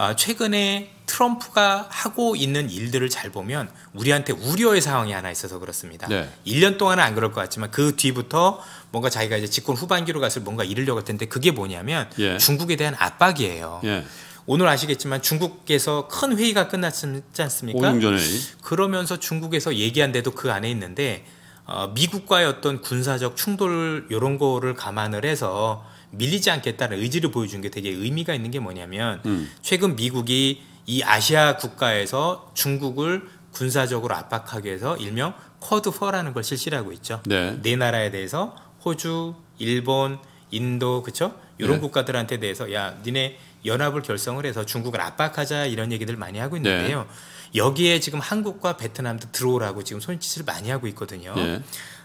아, 최근에 트럼프가 하고 있는 일들을 잘 보면 우리한테 우려의 상황이 하나 있어서 그렇습니다. 네. 1년 동안은 안 그럴 것 같지만 그 뒤부터 뭔가 자기가 이제 집권 후반기로 갔을 뭔가 이르려고할 텐데 그게 뭐냐면 예. 중국에 대한 압박이에요. 예. 오늘 아시겠지만 중국에서 큰 회의가 끝났지 않습니까? 5년 전에. 그러면서 중국에서 얘기한 데도 그 안에 있는데 어, 미국과의 어떤 군사적 충돌 이런 거를 감안을 해서 밀리지 않겠다는 의지를 보여준 게 되게 의미가 있는 게 뭐냐면 음. 최근 미국이 이 아시아 국가에서 중국을 군사적으로 압박하기 위해서 일명 쿼드 4라는 걸 실시하고 있죠. 네. 네 나라에 대해서 호주, 일본, 인도 그쵸? 이런 네. 국가들한테 대해서 야 니네 연합을 결성을 해서 중국을 압박하자 이런 얘기들 많이 하고 있는데요. 네. 여기에 지금 한국과 베트남도 들어오라고 지금 손짓을 많이 하고 있거든요. 네.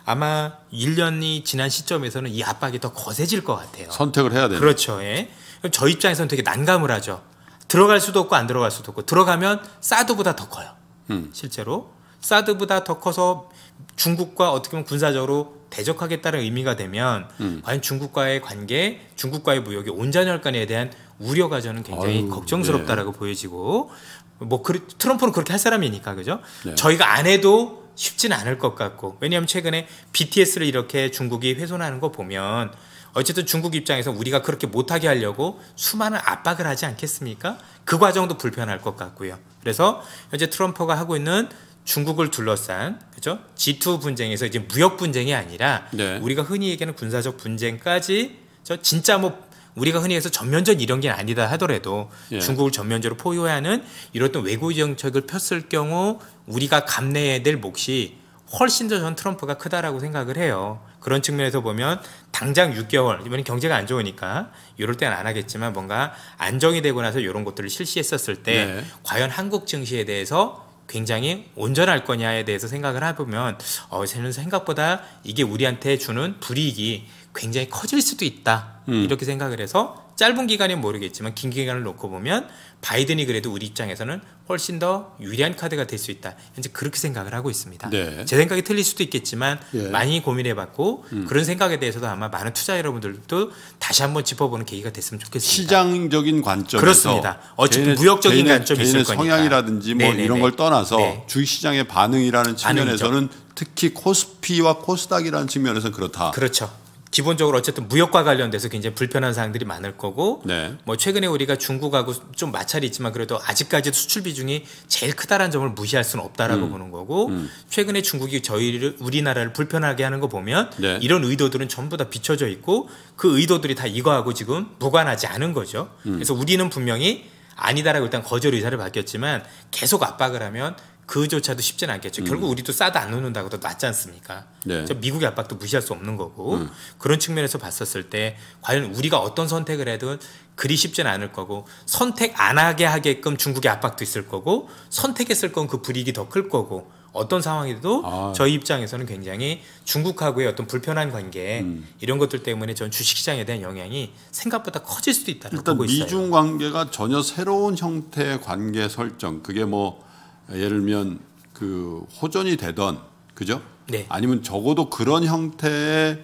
아마 1년이 지난 시점에서는 이 압박이 더 거세질 것 같아요. 선택을 해야 돼요. 그렇죠. 예. 저 입장에서는 되게 난감을 하죠. 들어갈 수도 없고 안 들어갈 수도 없고 들어가면 사드보다 더 커요. 음. 실제로 사드보다 더 커서 중국과 어떻게 보면 군사적으로 대적하겠다는 의미가 되면 음. 과연 중국과의 관계, 중국과의 무역이 온전혈관에 대한 우려가 저는 굉장히 아유, 걱정스럽다라고 예. 보여지고 뭐 그리, 트럼프는 그렇게 할 사람이니까 그죠? 예. 저희가 안 해도 쉽진 않을 것 같고 왜냐하면 최근에 BTS를 이렇게 중국이 훼손하는 거 보면 어쨌든 중국 입장에서 우리가 그렇게 못하게 하려고 수많은 압박을 하지 않겠습니까? 그 과정도 불편할 것 같고요. 그래서 현재 트럼프가 하고 있는 중국을 둘러싼 그죠 G2 분쟁에서 이제 무역 분쟁이 아니라 네. 우리가 흔히 얘기하는 군사적 분쟁까지 저 진짜 뭐 우리가 흔히 해서 전면전 이런 게 아니다 하더라도 예. 중국을 전면적으로 포위하는 이렇던 외교정책을 폈을 경우 우리가 감내해야 될 몫이 훨씬 더 전 트럼프가 크다라고 생각을 해요. 그런 측면에서 보면 당장 6개월 이번에 경제가 안 좋으니까 이럴 때는 안 하겠지만 뭔가 안정이 되고 나서 이런 것들을 실시했었을 때 네. 과연 한국 증시에 대해서 굉장히 온전할 거냐에 대해서 생각을 해보면 어, 저는 생각보다 이게 우리한테 주는 불이익이 굉장히 커질 수도 있다 음. 이렇게 생각을 해서 짧은 기간이 모르겠지만 긴 기간을 놓고 보면 바이든이 그래도 우리 입장에서는 훨씬 더 유리한 카드가 될 수 있다. 현재 그렇게 생각을 하고 있습니다. 네. 제 생각이 틀릴 수도 있겠지만 예. 많이 고민해봤고 음. 그런 생각에 대해서도 아마 많은 투자 여러분들도 다시 한번 짚어보는 계기가 됐으면 좋겠습니다. 시장적인 관점에서 그렇습니다. 어쨌든 개인의, 무역적인 개인의, 관점이 개인의 있을 거니까 성향이라든지 뭐 네네네. 네, 이런 네. 걸 떠나서 네. 주식시장의 반응이라는 측면에서는 반응이죠. 특히 코스피와 코스닥이라는 측면에서는 그렇다. 그렇죠. 기본적으로 어쨌든 무역과 관련돼서 굉장히 불편한 사항들이 많을 거고 네. 뭐 최근에 우리가 중국하고 좀 마찰이 있지만 그래도 아직까지 수출 비중이 제일 크다라는 점을 무시할 수는 없다라고 음. 보는 거고 음. 최근에 중국이 저희를 우리나라를 불편하게 하는 거 보면 네. 이런 의도들은 전부 다 비춰져 있고 그 의도들이 다 이거하고 지금 무관하지 않은 거죠. 음. 그래서 우리는 분명히 아니다라고 일단 거절 의사를 밝혔지만 계속 압박을 하면 그조차도 쉽진 않겠죠. 음. 결국 우리도 싸다안 놓는다고 도 낫지 않습니까? 네. 미국의 압박도 무시할 수 없는 거고 음. 그런 측면에서 봤었을 때 과연 우리가 어떤 선택을 해도 그리 쉽진 않을 거고 선택 안 하게 하게끔 중국의 압박도 있을 거고 선택했을 건 그 불이익이 더 클 거고 어떤 상황에도 아. 저희 입장에서는 굉장히 중국하고의 어떤 불편한 관계 음. 이런 것들 때문에 전 주식시장에 대한 영향이 생각보다 커질 수도 있다고 보고 있어요. 일단 미중 관계가 전혀 새로운 형태의 관계 설정 그게 뭐 예를 들면 그 호전이 되던 그죠? 네. 아니면 적어도 그런 형태의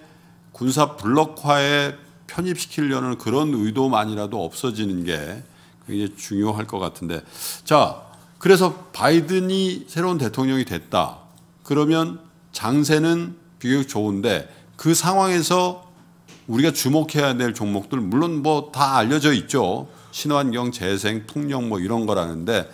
군사 블록화에 편입시키려는 그런 의도만이라도 없어지는 게 굉장히 중요할 것 같은데 자 그래서 바이든이 새로운 대통령이 됐다 그러면 장세는 비교적 좋은데 그 상황에서 우리가 주목해야 될 종목들 물론 뭐 다 알려져 있죠. 신환경, 재생, 풍력 뭐 이런 거라는데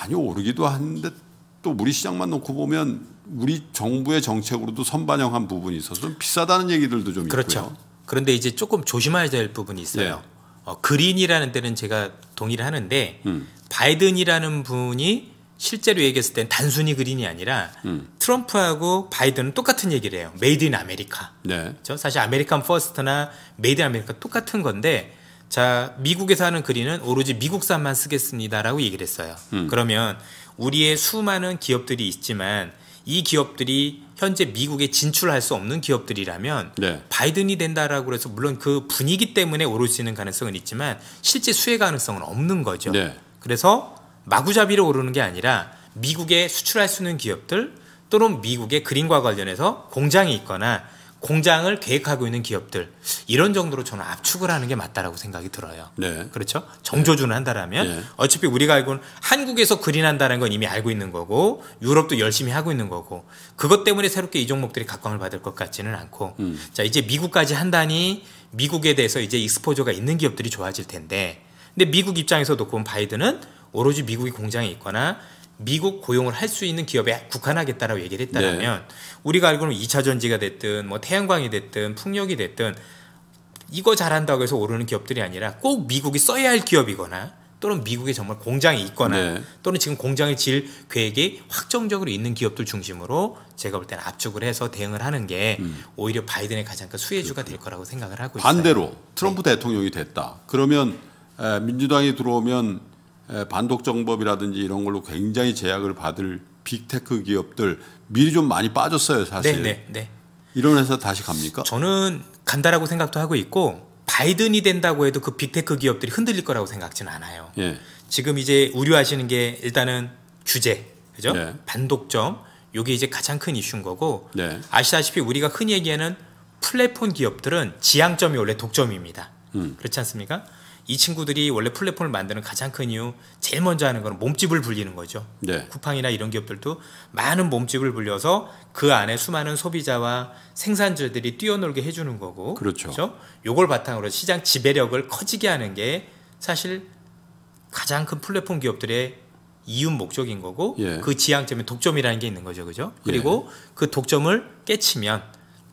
많이 오르기도 하는데또 우리 시장만 놓고 보면 우리 정부의 정책으로도 선반영한 부분이 있어서 좀 비싸다는 얘기들도 좀 그렇죠. 있고요. 그런데 이제 조금 조심해야 될 부분이 있어요. 예. 어, 그린이라는 데는 제가 동의를 하는데 음. 바이든이라는 분이 실제로 얘기했을 땐 단순히 그린이 아니라 음. 트럼프하고 바이든은 똑같은 얘기를 해요. 메이드 인 아메리카. 네. 그렇죠? 사실 아메리칸 퍼스트나 메이드 인 아메리카 똑같은 건데 자 미국에 서하는 그린은 오로지 미국산만 쓰겠습니다라고 얘기를 했어요. 음. 그러면 우리의 수많은 기업들이 있지만 이 기업들이 현재 미국에 진출할 수 없는 기업들이라면 네. 바이든이 된다라고 해서 물론 그 분위기 때문에 오를 수 있는 가능성은 있지만 실제 수혜 가능성은 없는 거죠. 네. 그래서 마구잡이로 오르는 게 아니라 미국에 수출할 수 있는 기업들 또는 미국의 그린과 관련해서 공장이 있거나 공장을 계획하고 있는 기업들 이런 정도로 저는 압축을 하는 게 맞다라고 생각이 들어요. 네. 그렇죠? 정조준을 한다라면 네. 어차피 우리가 알고는 있 한국에서 그린한다는 건 이미 알고 있는 거고 유럽도 열심히 하고 있는 거고 그것 때문에 새롭게 이 종목들이 각광을 받을 것 같지는 않고 음. 자 이제 미국까지 한다니 미국에 대해서 이제 익스포저가 있는 기업들이 좋아질 텐데 근데 미국 입장에서도 보면 바이든은 오로지 미국이 공장에 있거나 미국 고용을 할 수 있는 기업에 국한하겠다라고 얘기를 했다면 네. 우리가 알고는 2차 전지가 됐든 뭐 태양광이 됐든 풍력이 됐든 이거 잘한다고 해서 오르는 기업들이 아니라 꼭 미국이 써야 할 기업이거나 또는 미국에 정말 공장이 있거나 네. 또는 지금 공장을 질을 계획이 확정적으로 있는 기업들 중심으로 제가 볼 때는 압축을 해서 대응을 하는 게 음. 오히려 바이든의 가장 큰 수혜주가 그렇군요. 될 거라고 생각을 하고 반대로 있어요. 반대로 네. 트럼프 네. 대통령이 됐다. 그러면 민주당이 들어오면 반독정법이라든지 이런 걸로 굉장히 제약을 받을 빅테크 기업들 미리 좀 많이 빠졌어요 사실. 네, 네, 네. 이런 회사 다시 갑니까? 저는 간다라고 생각도 하고 있고 바이든이 된다고 해도 그 빅테크 기업들이 흔들릴 거라고 생각지는 않아요. 예. 지금 이제 우려하시는 게 일단은 규제, 그죠? 예. 반독점. 요게 이제 가장 큰 이슈인 거고 예. 아시다시피 우리가 흔히 얘기하는 플랫폼 기업들은 지향점이 원래 독점입니다. 음. 그렇지 않습니까? 이 친구들이 원래 플랫폼을 만드는 가장 큰 이유 제일 먼저 하는 건 몸집을 불리는 거죠. 네. 쿠팡이나 이런 기업들도 많은 몸집을 불려서 그 안에 수많은 소비자와 생산자들이 뛰어놀게 해주는 거고 그렇죠. 그렇죠? 요걸 바탕으로 시장 지배력을 커지게 하는 게 사실 가장 큰 플랫폼 기업들의 이윤 목적인 거고 예. 그 지향점에 독점이라는 게 있는 거죠, 그죠? 그리고 예. 그 독점을 깨치면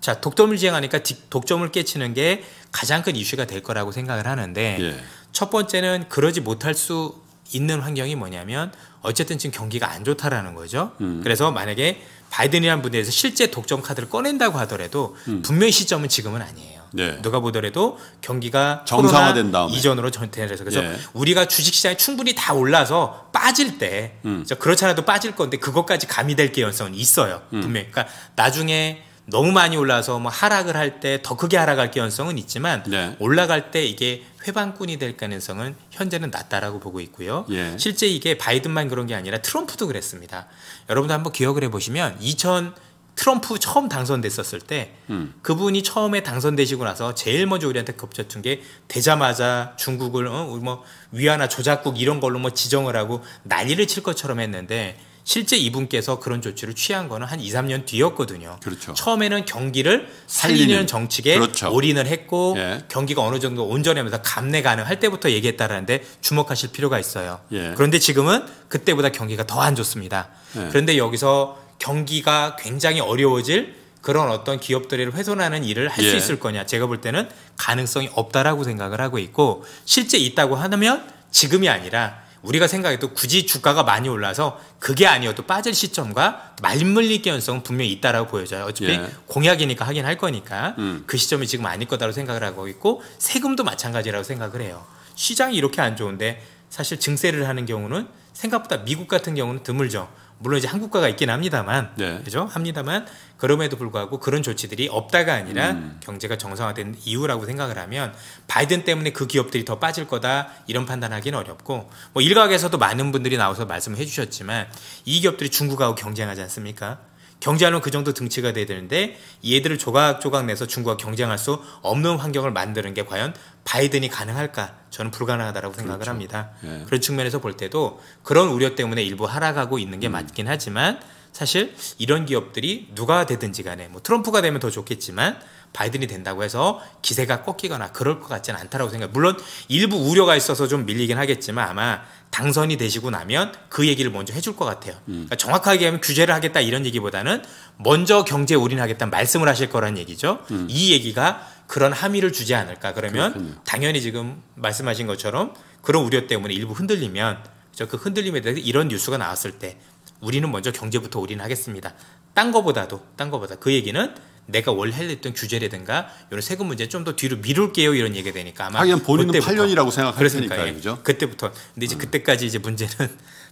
자 독점을 지향하니까 독점을 깨치는 게 가장 큰 이슈가 될 거라고 생각을 하는데 예. 첫 번째는 그러지 못할 수 있는 환경이 뭐냐면 어쨌든 지금 경기가 안 좋다라는 거죠. 음. 그래서 만약에 바이든이라는 분에서 실제 독점 카드를 꺼낸다고 하더라도 음. 분명히 시점은 지금은 아니에요. 네. 누가 보더라도 경기가 정상화된 다음 이전으로 전태를 해서 그래서 예. 우리가 주식시장에 충분히 다 올라서 빠질 때 음. 그렇잖아도 빠질 건데 그것까지 가미될 개연성은 있어요. 음. 분명히. 그러니까 나중에 너무 많이 올라서 뭐 하락을 할 때 더 크게 하락할 개연성은 있지만 네. 올라갈 때 이게 회방꾼이 될 가능성은 현재는 낮다라고 보고 있고요. 예. 실제 이게 바이든만 그런 게 아니라 트럼프도 그랬습니다. 여러분도 한번 기억을 해보시면 2000 트럼프 처음 당선됐었을 때 음. 그분이 처음에 당선되시고 나서 제일 먼저 우리한테 겁쳤던 게 되자마자 중국을 어, 뭐 위안화 조작국 이런 걸로 뭐 지정을 하고 난리를 칠 것처럼 했는데 실제 이분께서 그런 조치를 취한 거는 한 2, 3년 뒤였거든요. 그렇죠. 처음에는 경기를 살리는, 정책에 그렇죠. 올인을 했고 예. 경기가 어느 정도 온전하면서 감내 가능할 때부터 얘기했다라는데 주목하실 필요가 있어요. 예. 그런데 지금은 그때보다 경기가 더 안 좋습니다. 예. 그런데 여기서 경기가 굉장히 어려워질 그런 어떤 기업들을 훼손하는 일을 할수 예. 있을 거냐? 제가 볼 때는 가능성이 없다라고 생각을 하고 있고 실제 있다고 하면 지금이 아니라 우리가 생각해도 굳이 주가가 많이 올라서 그게 아니어도 빠질 시점과 말물리 개연성은 분명히 있다라고 보여져요. 어차피 예. 공약이니까 하긴 할 거니까 음. 그 시점이 지금 아닐 거다라고 생각을 하고 있고 세금도 마찬가지라고 생각을 해요. 시장이 이렇게 안 좋은데 사실 증세를 하는 경우는 생각보다 미국 같은 경우는 드물죠. 물론 이제 한국과가 있긴 합니다만 네. 그죠 합니다만 그럼에도 불구하고 그런 조치들이 없다가 아니라 음. 경제가 정상화된 이유라고 생각을 하면 바이든 때문에 그 기업들이 더 빠질 거다 이런 판단하기는 어렵고 뭐 일각에서도 많은 분들이 나와서 말씀해 주셨지만 이 기업들이 중국하고 경쟁하지 않습니까? 경제하려면 그 정도 등치가 돼야 되는데 얘들을 조각조각 내서 중국과 경쟁할 수 없는 환경을 만드는 게 과연 바이든이 가능할까? 저는 불가능하다라고 그렇죠. 생각을 합니다. 네. 그런 측면에서 볼 때도 그런 우려 때문에 일부 하락하고 있는 게 음. 맞긴 하지만 사실 이런 기업들이 누가 되든지 간에 뭐 트럼프가 되면 더 좋겠지만 바이든이 된다고 해서 기세가 꺾이거나 그럴 것 같지는 않다라고 생각. 물론 일부 우려가 있어서 좀 밀리긴 하겠지만 아마 당선이 되시고 나면 그 얘기를 먼저 해줄 것 같아요. 음. 그러니까 정확하게 하면 규제를 하겠다 이런 얘기보다는 먼저 경제 올인하겠다는 말씀을 하실 거라는 얘기죠. 음. 이 얘기가 그런 함의를 주지 않을까. 그러면 그렇군요. 당연히 지금 말씀하신 것처럼 그런 우려 때문에 일부 흔들리면 저 그 흔들림에 대해서 이런 뉴스가 나왔을 때 우리는 먼저 경제부터 올인하겠습니다. 딴 거보다도 딴 거보다 그 얘기는 내가 원래 했던 규제라든가 이런 세금 문제 좀 더 뒤로 미룰게요 이런 얘기가 되니까 아마 하긴 본인은 그때부터 8년이라고 생각하니까 예. 그죠? 그때부터 근데 이제 음. 그때까지 이제 문제는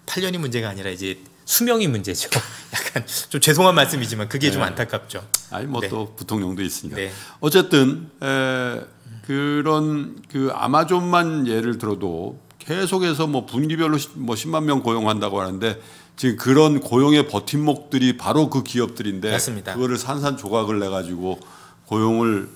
8년이 *laughs* 문제가 아니라 이제 수명이 문제죠. *laughs* 약간 좀 죄송한 말씀이지만 그게 네. 좀 안타깝죠. 아니 뭐또 네. 부통령도 있으니까. 네. 어쨌든 에, 그런 그 아마존만 예를 들어도 계속해서 뭐 분기별로 뭐 10만 명 고용한다고 하는데 지금 그런 고용의 버팀목들이 바로 그 기업들인데 맞습니다. 그거를 산산조각을 내 가지고 고용을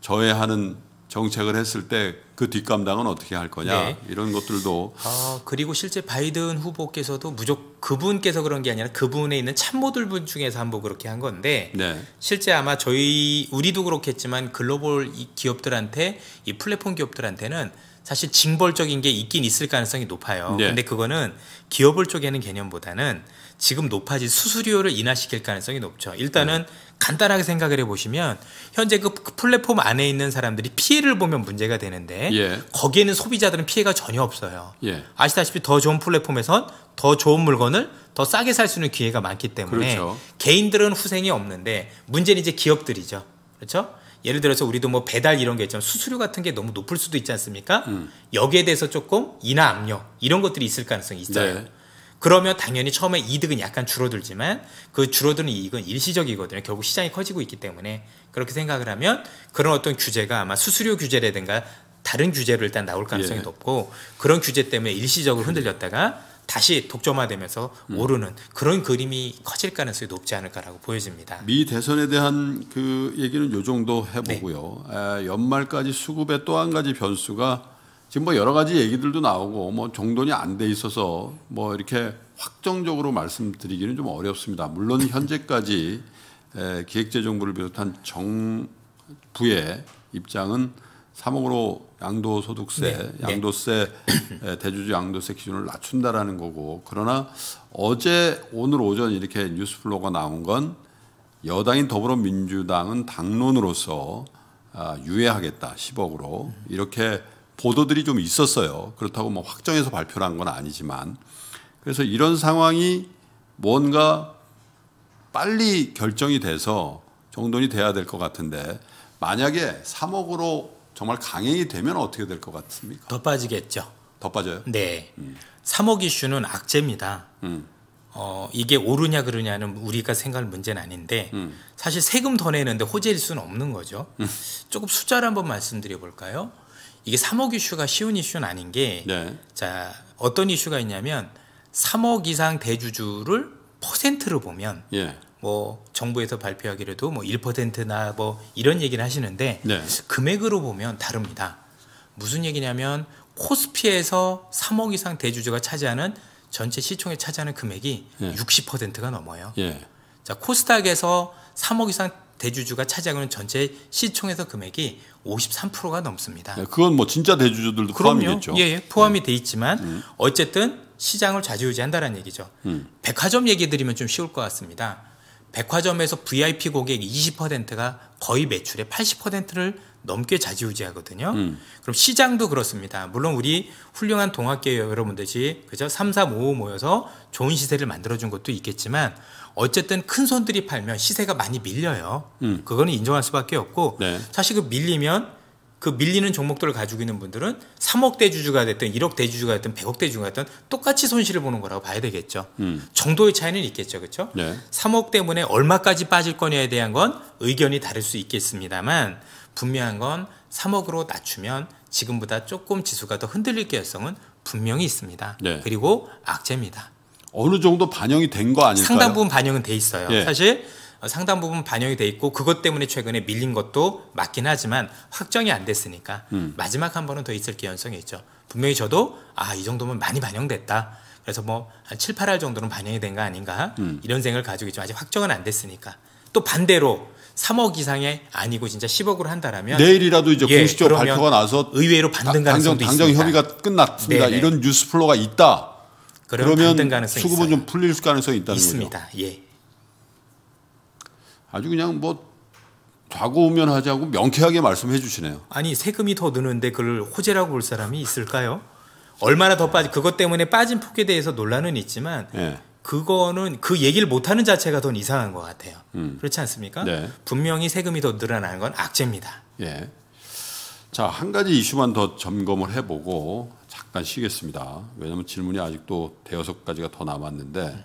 저해하는 정책을 했을 때 그 뒷감당은 어떻게 할 거냐 네. 이런 것들도 아, 그리고 실제 바이든 후보께서도 무조건 그분께서 그런 게 아니라 그분에 있는 참모들 분 중에서 한번 그렇게 한 건데 네. 실제 아마 저희 우리도 그렇겠지만 글로벌 기업들한테 이 플랫폼 기업들한테는 사실 징벌적인 게 있긴 있을 가능성이 높아요. 네. 근데 그거는 기업을 쪼개는 개념보다는 지금 높아진 수수료를 인하시킬 가능성이 높죠. 일단은 네. 간단하게 생각을 해보시면 현재 그, 그 플랫폼 안에 있는 사람들이 피해를 보면 문제가 되는데 예. 거기에는 소비자들은 피해가 전혀 없어요. 예. 아시다시피 더 좋은 플랫폼에선 더 좋은 물건을 더 싸게 살 수 있는 기회가 많기 때문에 그렇죠. 개인들은 후생이 없는데 문제는 이제 기업들이죠. 그렇죠? 예를 들어서 우리도 뭐 배달 이런 게있잖아 수수료 같은 게 너무 높을 수도 있지 않습니까? 음. 여기에 대해서 조금 인하 압력 이런 것들이 있을 가능성이 있어요. 네. 그러면 당연히 처음에 이득은 약간 줄어들지만 그 줄어드는 이익은 일시적이거든요. 결국 시장이 커지고 있기 때문에 그렇게 생각을 하면 그런 어떤 규제가 아마 수수료 규제라든가 다른 규제로 일단 나올 가능성이 예. 높고 그런 규제 때문에 일시적으로 음. 흔들렸다가 다시 독점화되면서 음. 오르는 그런 그림이 커질 가능성이 높지 않을까라고 보여집니다. 미 대선에 대한 그 얘기는 요 정도 해보고요. 네. 아, 연말까지 수급의 또한 가지 변수가 지금 뭐 여러 가지 얘기들도 나오고 뭐 정돈이 안 돼 있어서 뭐 이렇게 확정적으로 말씀드리기는 좀 어렵습니다. 물론 현재까지 *laughs* 에, 기획재정부를 비롯한 정부의 입장은 3억으로 양도소득세, 네. 네. 양도세 네. 대주주 양도세 기준을 낮춘다라는 거고 그러나 어제 오늘 오전 이렇게 뉴스플로가 나온 건 여당인 더불어민주당은 당론으로서 아, 유예하겠다 10억으로 이렇게 보도들이 좀 있었어요. 그렇다고 뭐 확정해서 발표를 한 건 아니지만 그래서 이런 상황이 뭔가 빨리 결정이 돼서 정돈이 돼야 될 것 같은데 만약에 3억으로 정말 강행이 되면 어떻게 될 것 같습니까? 더 빠지겠죠. 더 빠져요? 네. 음. 3억 이슈는 악재입니다. 음. 어, 이게 오르냐 그러냐는 우리가 생각할 문제는 아닌데 음. 사실 세금 더 내는데 호재일 수는 없는 거죠. 음. 조금 숫자를 한번 말씀드려 볼까요? 이게 3억 이슈가 쉬운 이슈는 아닌 게 네. 자, 어떤 이슈가 있냐면 3억 이상 대주주를 퍼센트로 보면 예. 뭐 정부에서 발표하기로 도뭐 1%나 뭐 이런 얘기를 하시는데 네. 금액으로 보면 다릅니다. 무슨 얘기냐면 코스피에서 3억 이상 대주주가 차지하는 전체 시총에 차지하는 금액이 예. 60%가 넘어요. 예. 자, 코스닥에서 3억 이상 대주주가 차지하는 전체 시총에서 금액이 53%가 넘습니다. 네, 그건 뭐 진짜 대주주들도 그럼요. 포함이겠죠. 예, 예. 포함이 네. 돼 있지만 음. 어쨌든 시장을 좌지우지한다는 얘기죠. 음. 백화점 얘기 드리면 좀 쉬울 것 같습니다. 백화점에서 VIP 고객 20%가 거의 매출의 80%를 넘게 자지우지하거든요. 음. 그럼 시장도 그렇습니다. 물론 우리 훌륭한 동학계 여러분들이 그죠? 3, 3, 5, 5 모여서 좋은 시세를 만들어준 것도 있겠지만 어쨌든 큰 손들이 팔면 시세가 많이 밀려요. 음. 그거는 인정할 수밖에 없고 네. 사실 그 밀리면 그 밀리는 종목들을 가지고 있는 분들은 3억 대주주가 됐든 1억 대주주가 됐든 100억 대주주가 됐든 똑같이 손실을 보는 거라고 봐야 되겠죠. 음. 정도의 차이는 있겠죠. 그렇죠? 네. 3억 때문에 얼마까지 빠질 거냐에 대한 건 의견이 다를 수 있겠습니다만 분명한 건 3억으로 낮추면 지금보다 조금 지수가 더 흔들릴 가능성은 분명히 있습니다. 네. 그리고 악재입니다. 어느 정도 반영이 된 거 아닐까요? 상당 부분 반영은 돼 있어요. 네. 사실 어, 상당 부분 반영이 돼 있고 그것 때문에 최근에 밀린 것도 맞긴 하지만 확정이 안 됐으니까 음. 마지막 한 번은 더 있을 개연성이 있죠. 분명히 저도 아 이 정도면 많이 반영됐다. 그래서 뭐한 7, 8할 정도는 반영이 된 거 아닌가 음. 이런 생각을 가지고 있지만 아직 확정은 안 됐으니까 또 반대로 3억 이상의 아니고 진짜 10억으로 한다라면 내일이라도 이제 예, 공식적으로 발표가 나서 의외로 반등 아, 가능성도 당장, 당장 협의가 끝났습니다. 네네. 이런 뉴스 플로가 있다. 그러면 수급은 있어요. 좀 풀릴 가능성이 있다는 있습니다. 거죠. 있습니다. 예. 아주 그냥 뭐좌고우면하지않고 명쾌하게 말씀해 주시네요. 아니 세금이 더 느는데 그걸 호재라고 볼 사람이 있을까요? 얼마나 더 빠지 그것 때문에 빠진 폭에 대해서 논란은 있지만 네. 그거는 그 얘기를 못하는 자체가 더 이상한 것 같아요. 음. 그렇지 않습니까? 네. 분명히 세금이 더 늘어나는 건 악재입니다. 예. 자, 한 가지 이슈만 더 점검을 해보고 잠깐 쉬겠습니다. 왜냐하면 질문이 아직도 대여섯 가지가 더 남았는데 음.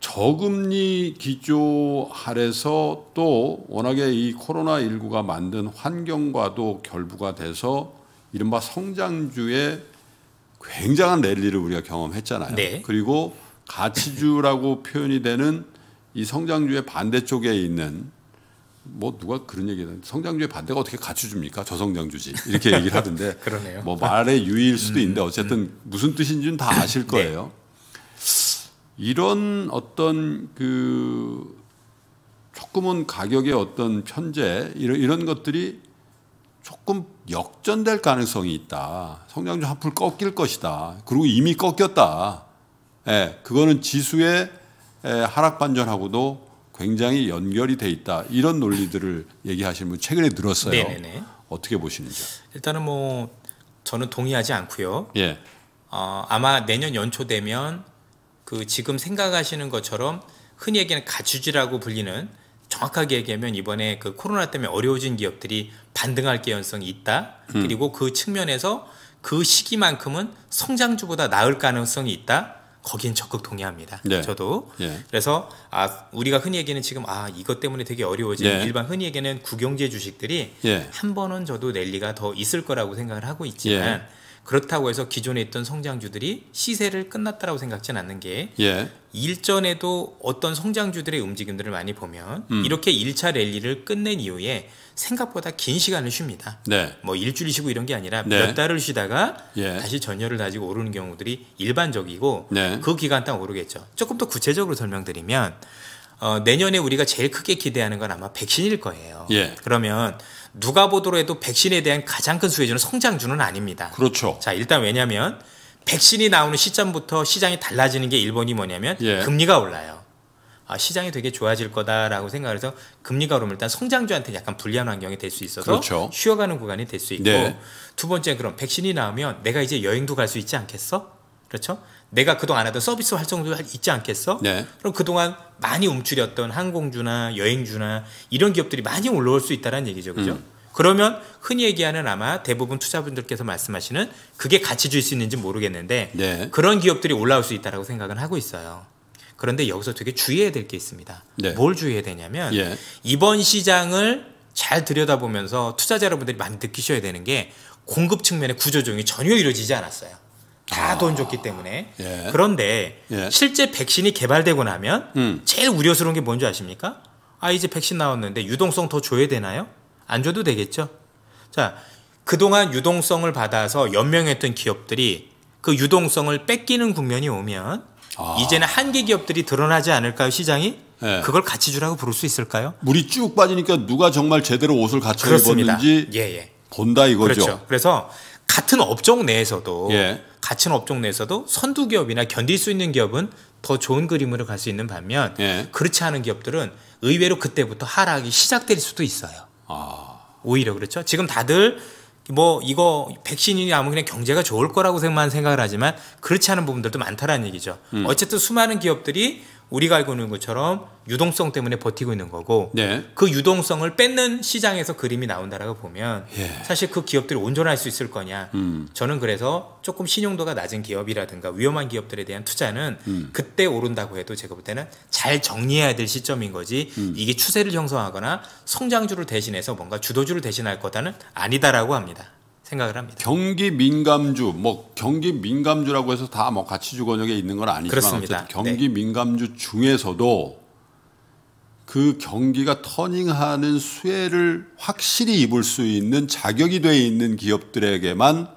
저금리 기조 아래서 또 워낙에 이 코로나19가 만든 환경과도 결부가 돼서 이른바 성장주의 굉장한 랠리를 우리가 경험했잖아요. 네. 그리고 가치주라고 *laughs* 표현이 되는 이 성장주의 반대쪽에 있는 뭐 누가 그런 얘기를 성장주의 반대가 어떻게 가치주입니까? 저성장주지 이렇게 얘기를 하던데 *laughs* 뭐 말의 유의일 수도 음, 있는데 어쨌든 음. 무슨 뜻인지는 다 아실 네. 거예요. 이런 어떤 그 조금은 가격의 어떤 편제 이런, 이런 것들이 조금 역전될 가능성이 있다. 성장주 한풀 꺾일 것이다. 그리고 이미 꺾였다. 예, 그거는 지수의 예, 하락 반전하고도 굉장히 연결이 돼 있다. 이런 논리들을 얘기하시는 분 최근에 들었어요. 네네네. 어떻게 보시는지? 일단은 뭐 저는 동의하지 않고요. 예. 어, 아마 내년 연초 되면 그 지금 생각하시는 것처럼 흔히 얘기하는 가주지라고 불리는 정확하게 얘기하면 이번에 그 코로나 때문에 어려워진 기업들이 반등할 개연성이 있다. 음. 그리고 그 측면에서 그 시기만큼은 성장주보다 나을 가능성이 있다. 거긴 적극 동의합니다. 네. 저도. 네. 그래서 아 우리가 흔히 얘기는 하 지금 아 이것 때문에 되게 어려워진 네. 일반 흔히 얘기는 하 국영제 주식들이 예. 한 번은 저도 랠리가 더 있을 거라고 생각을 하고 있지만 예. 그렇다고 해서 기존에 있던 성장주들이 시세를 끝났다라고 생각지는 않는 게 예. 일전에도 어떤 성장주들의 움직임들을 많이 보면 음. 이렇게 1차 랠리를 끝낸 이후에 생각보다 긴 시간을 쉽니다. 네. 뭐 일주일 쉬고 이런 게 아니라 네. 몇 달을 쉬다가 예. 다시 전열을 가지고 오르는 경우들이 일반적이고 네. 그 기간 딱 오르겠죠. 조금 더 구체적으로 설명드리면 어, 내년에 우리가 제일 크게 기대하는 건 아마 백신일 거예요. 예. 그러면 누가 보도로 해도 백신에 대한 가장 큰 수혜주는 성장주는 아닙니다. 그렇죠. 자, 일단 왜냐면 백신이 나오는 시점부터 시장이 달라지는 게 1번이 뭐냐면 예. 금리가 올라요. 아, 시장이 되게 좋아질 거다라고 생각해서 금리가 오르면 일단 성장주한테 약간 불리한 환경이 될 수 있어서 그렇죠. 쉬어가는 구간이 될 수 있고 네. 두 번째 그럼 백신이 나오면 내가 이제 여행도 갈 수 있지 않겠어? 그렇죠? 내가 그동안 하던 서비스 활성도 있지 않겠어? 네. 그럼 그동안 많이 움츠렸던 항공주나 여행주나 이런 기업들이 많이 올라올 수 있다는 얘기죠. 그죠? 음. 그러면 흔히 얘기하는 아마 대부분 투자분들께서 말씀하시는 그게 가치줄수 있는지 모르겠는데 네. 그런 기업들이 올라올 수 있다라고 생각은 하고 있어요. 그런데 여기서 되게 주의해야 될 게 있습니다. 네. 뭘 주의해야 되냐면 예. 이번 시장을 잘 들여다보면서 투자자 여러분들이 많이 느끼셔야 되는 게 공급 측면의 구조조정이 전혀 이루어지지 않았어요. 다돈 아. 줬기 때문에 예. 그런데 예. 실제 백신이 개발되고 나면 음. 제일 우려스러운 게 뭔지 아십니까? 아 이제 백신 나왔는데 유동성 더 줘야 되나요? 안 줘도 되겠죠. 자 그동안 유동성을 받아서 연명했던 기업들이 그 유동성을 뺏기는 국면이 오면 아. 이제는 한계 기업들이 드러나지 않을까요 시장이? 예. 그걸 같이 주라고 부를 수 있을까요? 물이 쭉 빠지니까 누가 정말 제대로 옷을 갖춰 그렇습니다. 입었는지 예, 예. 본다 이거죠. 그렇죠. 그래서 같은 업종 내에서도 예. 같은 업종 내에서도 선두 기업이나 견딜 수 있는 기업은 더 좋은 그림으로 갈 수 있는 반면 예. 그렇지 않은 기업들은 의외로 그때부터 하락이 시작될 수도 있어요. 아. 오히려 그렇죠. 지금 다들 뭐 이거 백신이 아무 그냥 경제가 좋을 거라고만 생각 생각을 하지만 그렇지 않은 부분들도 많다라는 얘기죠. 음. 어쨌든 수많은 기업들이 우리가 알고 있는 것처럼 유동성 때문에 버티고 있는 거고 네. 그 유동성을 뺏는 시장에서 그림이 나온다라고 보면 예. 사실 그 기업들이 온전할 수 있을 거냐 음. 저는 그래서 조금 신용도가 낮은 기업이라든가 위험한 기업들에 대한 투자는 음. 그때 오른다고 해도 제가 볼 때는 잘 정리해야 될 시점인 거지 음. 이게 추세를 형성하거나 성장주를 대신해서 뭔가 주도주를 대신할 거다는 아니다라고 합니다. 생각을 합니다. 경기 민감주 뭐 경기 민감주라고 해서 다 뭐 가치주 권역에 있는 건 아니지만 그렇습니다. 네. 경기 네. 민감주 중에서도 그 경기가 터닝하는 수혜를 확실히 입을 수 있는 자격이 돼 있는 기업들에게만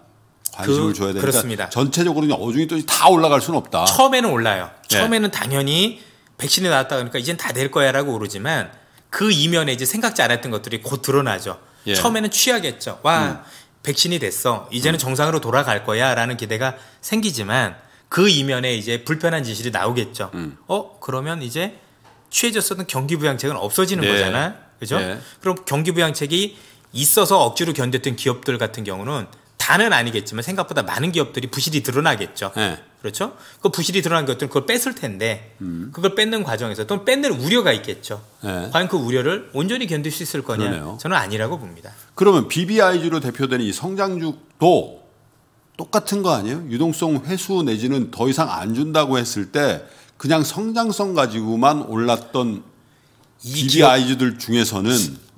관심을 그, 줘야 되니까 그렇습니다. 전체적으로는 어중이 또다 올라갈 수는 없다. 처음에는 올라요. 네. 처음에는 당연히 백신이 나왔다 그러니까 이젠 다 될 거야라고 오르지만 그 이면에 이제 생각지 않았던 것들이 곧 드러나죠. 예. 처음에는 취하겠죠. 와 음. 백신이 됐어. 이제는 음. 정상으로 돌아갈 거야. 라는 기대가 생기지만 그 이면에 이제 불편한 진실이 나오겠죠. 음. 어, 그러면 이제 취해졌었던 경기부양책은 없어지는 네. 거잖아. 그죠? 네. 그럼 경기부양책이 있어서 억지로 견뎠던 기업들 같은 경우는 다는 아니겠지만 생각보다 많은 기업들이 부실이 드러나겠죠. 네. 그렇죠? 그 부실이 드러난 것들은 그걸 뺐을 텐데 음. 그걸 뺏는 과정에서 또는 뺏는 우려가 있겠죠. 네. 과연 그 우려를 온전히 견딜 수 있을 거냐? 그러네요. 저는 아니라고 봅니다. 그러면 BBIG로 대표되는 이 성장주도 똑같은 거 아니에요? 유동성 회수 내지는 더 이상 안 준다고 했을 때 그냥 성장성 가지고만 올랐던 이 BBIG들 중에서는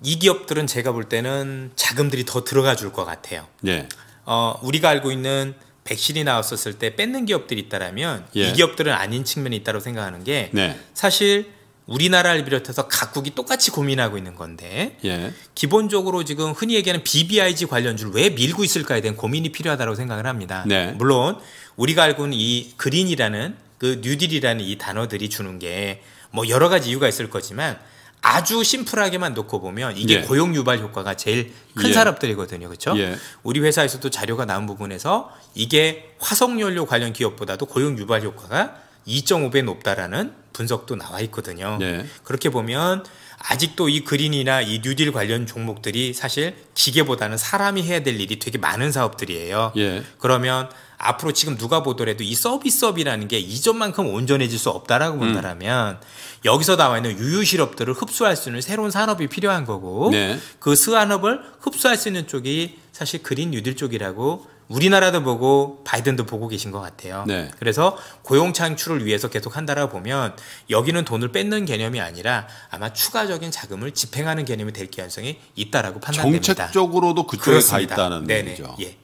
이 기업들은 제가 볼 때는 자금들이 더 들어가 줄 것 같아요. 네. 어, 우리가 알고 있는 백신이 나왔었을 때 뺏는 기업들이 있다라면 예. 이 기업들은 아닌 측면이 있다고 생각하는 게 네. 사실 우리나라를 비롯해서 각국이 똑같이 고민하고 있는 건데 예. 기본적으로 지금 흔히 얘기하는 BBIG 관련주를 왜 밀고 있을까에 대한 고민이 필요하다고 생각을 합니다. 네. 물론 우리가 알고 있는 이 그린이라는 그 뉴딜이라는 이 단어들이 주는 게 뭐 여러 가지 이유가 있을 거지만 아주 심플하게만 놓고 보면 이게 예. 고용 유발 효과가 제일 큰 예. 산업들이거든요. 그렇죠? 예. 우리 회사에서도 자료가 나온 부분에서 이게 화석연료 관련 기업보다도 고용 유발 효과가 2.5배 높다라는 분석도 나와 있거든요. 예. 그렇게 보면 아직도 이 그린이나 이 뉴딜 관련 종목들이 사실 기계보다는 사람이 해야 될 일이 되게 많은 사업들이에요. 예. 그러면 앞으로 지금 누가 보더라도 이 서비스업이라는 게 이전만큼 온전해질 수 없다라고 음. 본다라면 음. 여기서 나와 있는 유효 실업들을 흡수할 수 있는 새로운 산업이 필요한 거고 네. 그 산업을 흡수할 수 있는 쪽이 사실 그린 뉴딜 쪽이라고 우리나라도 보고 바이든도 보고 계신 것 같아요. 네. 그래서 고용 창출을 위해서 계속 한다라 보면 여기는 돈을 뺏는 개념이 아니라 아마 추가적인 자금을 집행하는 개념이 될 가능성이 있다라고 판단됩니다. 정책적으로도 그쪽에 그렇습니다. 가 있다는 네네. 얘기죠. 예.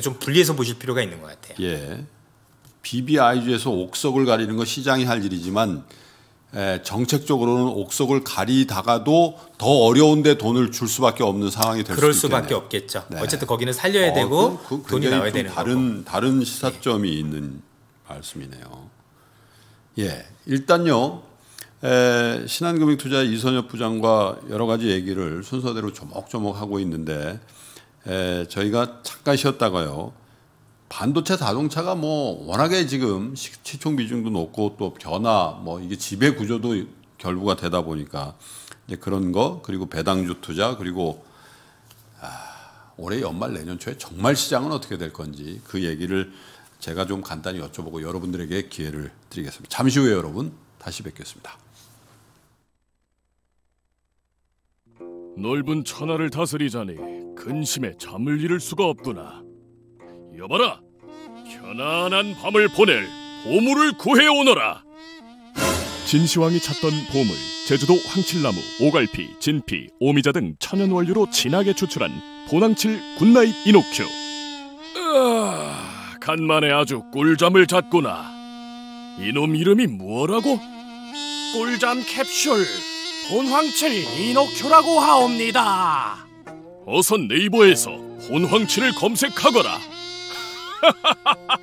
좀 분리해서 보실 필요가 있는 것 같아요. 예. BBI주에서 옥석을 가리는 건 시장이 할 일이지만 에, 정책적으로는 옥석을 가리다가도 더 어려운데 돈을 줄 수밖에 없는 상황이 될 그럴 수밖에 없겠죠. 네. 어쨌든 거기는 살려야 어, 되고 그, 그, 돈이 나와야 되는 다른 거고. 다른 예. 시사점이 네. 있는 말씀이네요. 예, 일단요 신한금융투자 이선엽 부장과 여러 가지 얘기를 순서대로 조목조목 하고 있는데 에, 저희가 착가시었다가요 반도체 자동차가 뭐 워낙에 지금 시총 비중도 높고 또 변화 뭐 이게 지배 구조도 결부가 되다 보니까 이제 그런 거 그리고 배당주 투자 그리고 아, 올해 연말 내년 초에 정말 시장은 어떻게 될 건지 그 얘기를 제가 좀 간단히 여쭤보고 여러분들에게 기회를 드리겠습니다. 잠시 후에 여러분 다시 뵙겠습니다. 넓은 천하를 다스리자니 근심에 잠을 잃을 수가 없구나. 여봐라, 편안한 밤을 보낼 보물을 구해오너라. 진시황이 찾던 보물, 제주도 황칠나무, 오갈피, 진피, 오미자 등 천연원료로 진하게 추출한 보낭칠 굿나잇 이노큐. 아, 간만에 아주 꿀잠을 잤구나. 이놈 이름이 뭐라고? 꿀잠 캡슐. 혼황칠 이노큐라고 하옵니다. 어서 네이버에서 혼황칠을 검색하거라. *laughs*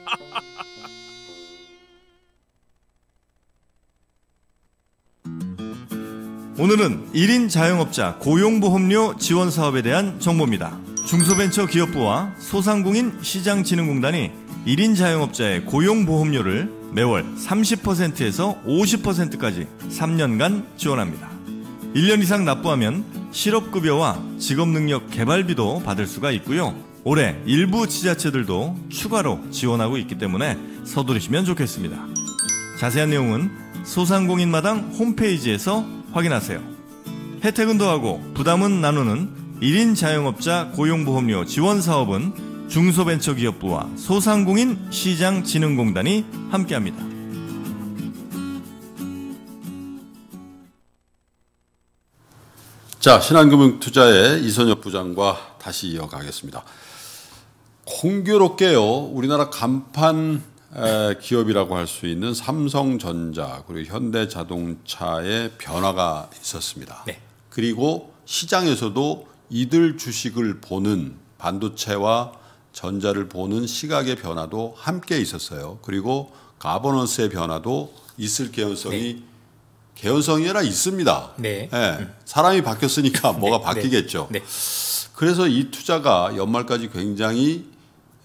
오늘은 1인 자영업자 고용보험료 지원 사업에 대한 정보입니다. 중소벤처기업부와 소상공인 시장진흥공단이 1인 자영업자의 고용보험료를 매월 30%에서 50%까지 3년간 지원합니다. 1년 이상 납부하면 실업급여와 직업능력 개발비도 받을 수가 있고요. 올해 일부 지자체들도 추가로 지원하고 있기 때문에 서두르시면 좋겠습니다. 자세한 내용은 소상공인마당 홈페이지에서 확인하세요. 혜택은 더하고 부담은 나누는 1인 자영업자 고용보험료 지원 사업은 중소벤처기업부와 소상공인 시장진흥공단이 함께합니다. 자, 신한금융투자의 이선엽 부장과 다시 이어가겠습니다. 공교롭게요, 우리나라 간판 기업이라고 할 수 있는 삼성전자 그리고 현대자동차의 변화가 있었습니다. 네. 그리고 시장에서도 이들 주식을 보는 반도체와 전자를 보는 시각의 변화도 함께 있었어요. 그리고 가버넌스의 변화도 있을 개연성이 네. 개연성이라 있습니다. 네. 네. 사람이 바뀌었으니까 *laughs* 네, 뭐가 네, 바뀌겠죠. 네. 그래서 이 투자가 연말까지 굉장히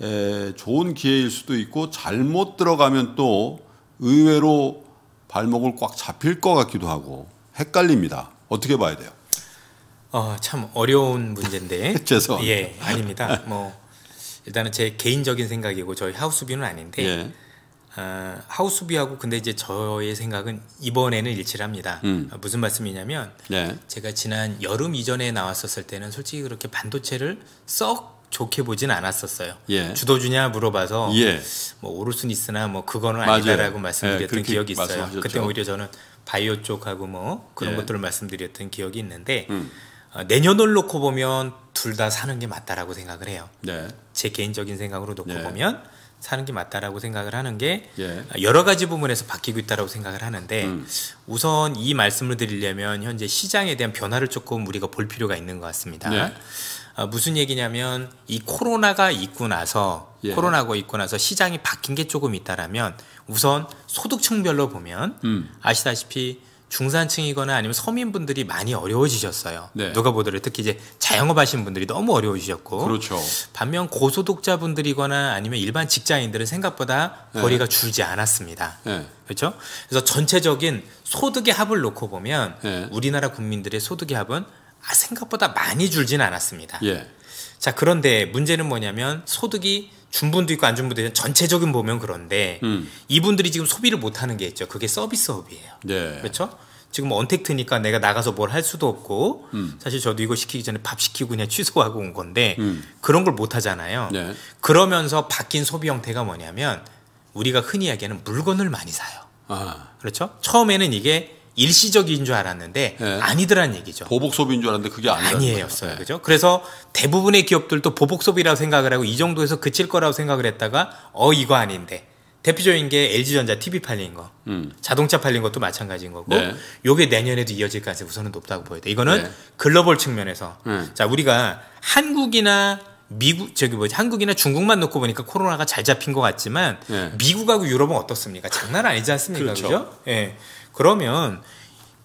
에, 좋은 기회일 수도 있고 잘못 들어가면 또 의외로 발목을 꽉 잡힐 것 같기도 하고 헷갈립니다. 어떻게 봐야 돼요? 어, 참 어려운 문제인데. *laughs* 죄송. 예, 아닙니다. 뭐 일단은 제 개인적인 생각이고 저희 하우스비는 아닌데 예. 어, 하우스비하고 근데 이제 저의 생각은 이번에는 일치합니다. 음. 아, 무슨 말씀이냐면 네. 제가 지난 여름 이전에 나왔었을 때는 솔직히 그렇게 반도체를 썩 좋게 보진 않았었어요. 예. 주도주냐 물어봐서 예. 뭐오르순있으나뭐 그거는 아니다라고 말씀드렸던 예, 기억이 있어요. 말씀하셨죠. 그때 오히려 저는 바이오 쪽하고 뭐 그런 예. 것들을 말씀드렸던 기억이 있는데 음. 어, 내년을 놓고 보면 둘 다 사는 게 맞다라고 생각을 해요. 네. 제 개인적인 생각으로 놓고 네. 보면 사는 게 맞다라고 생각을 하는 게 예. 여러 가지 부분에서 바뀌고 있다라고 생각을 하는데 음. 우선 이 말씀을 드리려면 현재 시장에 대한 변화를 조금 우리가 볼 필요가 있는 것 같습니다. 예. 아, 무슨 얘기냐면 이 코로나가 있고 나서 예. 코로나가 있고 나서 시장이 바뀐 게 조금 있다라면 우선 소득층별로 보면 음. 아시다시피 중산층이거나 아니면 서민분들이 많이 어려워지셨어요. 네. 누가 보더라도 특히 이제 자영업 하시는 분들이 너무 어려워지셨고. 그렇죠. 반면 고소득자분들이거나 아니면 일반 직장인들은 생각보다 네. 거리가 줄지 않았습니다. 네. 그렇죠? 그래서 전체적인 소득의 합을 놓고 보면 네. 우리나라 국민들의 소득의 합은 아, 생각보다 많이 줄진 않았습니다. 예. 자, 그런데 문제는 뭐냐면 소득이 준분도 있고 안 준분도 있는 전체적인 보면 그런데 음. 이분들이 지금 소비를 못하는 게 있죠. 그게 서비스업이에요. 네. 그렇죠? 지금 언택트니까 내가 나가서 뭘 할 수도 없고 음. 사실 저도 이거 시키기 전에 밥 시키고 그냥 취소하고 온 건데 음. 그런 걸 못 하잖아요. 네. 그러면서 바뀐 소비 형태가 뭐냐면 우리가 흔히 이야기하는 물건을 많이 사요. 아. 그렇죠? 처음에는 이게 일시적인 줄 알았는데 네. 아니더란 얘기죠. 보복 소비인 줄 알았는데 그게 아니었어요. 네. 그죠? 그래서 대부분의 기업들도 보복 소비라고 생각을 하고 이 정도에서 그칠 거라고 생각을 했다가 어 이거 아닌데 대표적인 게 LG전자 TV 팔린 거, 음. 자동차 팔린 것도 마찬가지인 거고, 네. 요게 내년에도 이어질 가능성이 우선은 높다고 보여요. 이거는 네. 글로벌 측면에서 음. 자 우리가 한국이나 미국 저기 뭐지 한국이나 중국만 놓고 보니까 코로나가 잘 잡힌 것 같지만 네. 미국하고 유럽은 어떻습니까? 장난 아니지 않습니까? 그렇죠. 그죠? 예. 그러면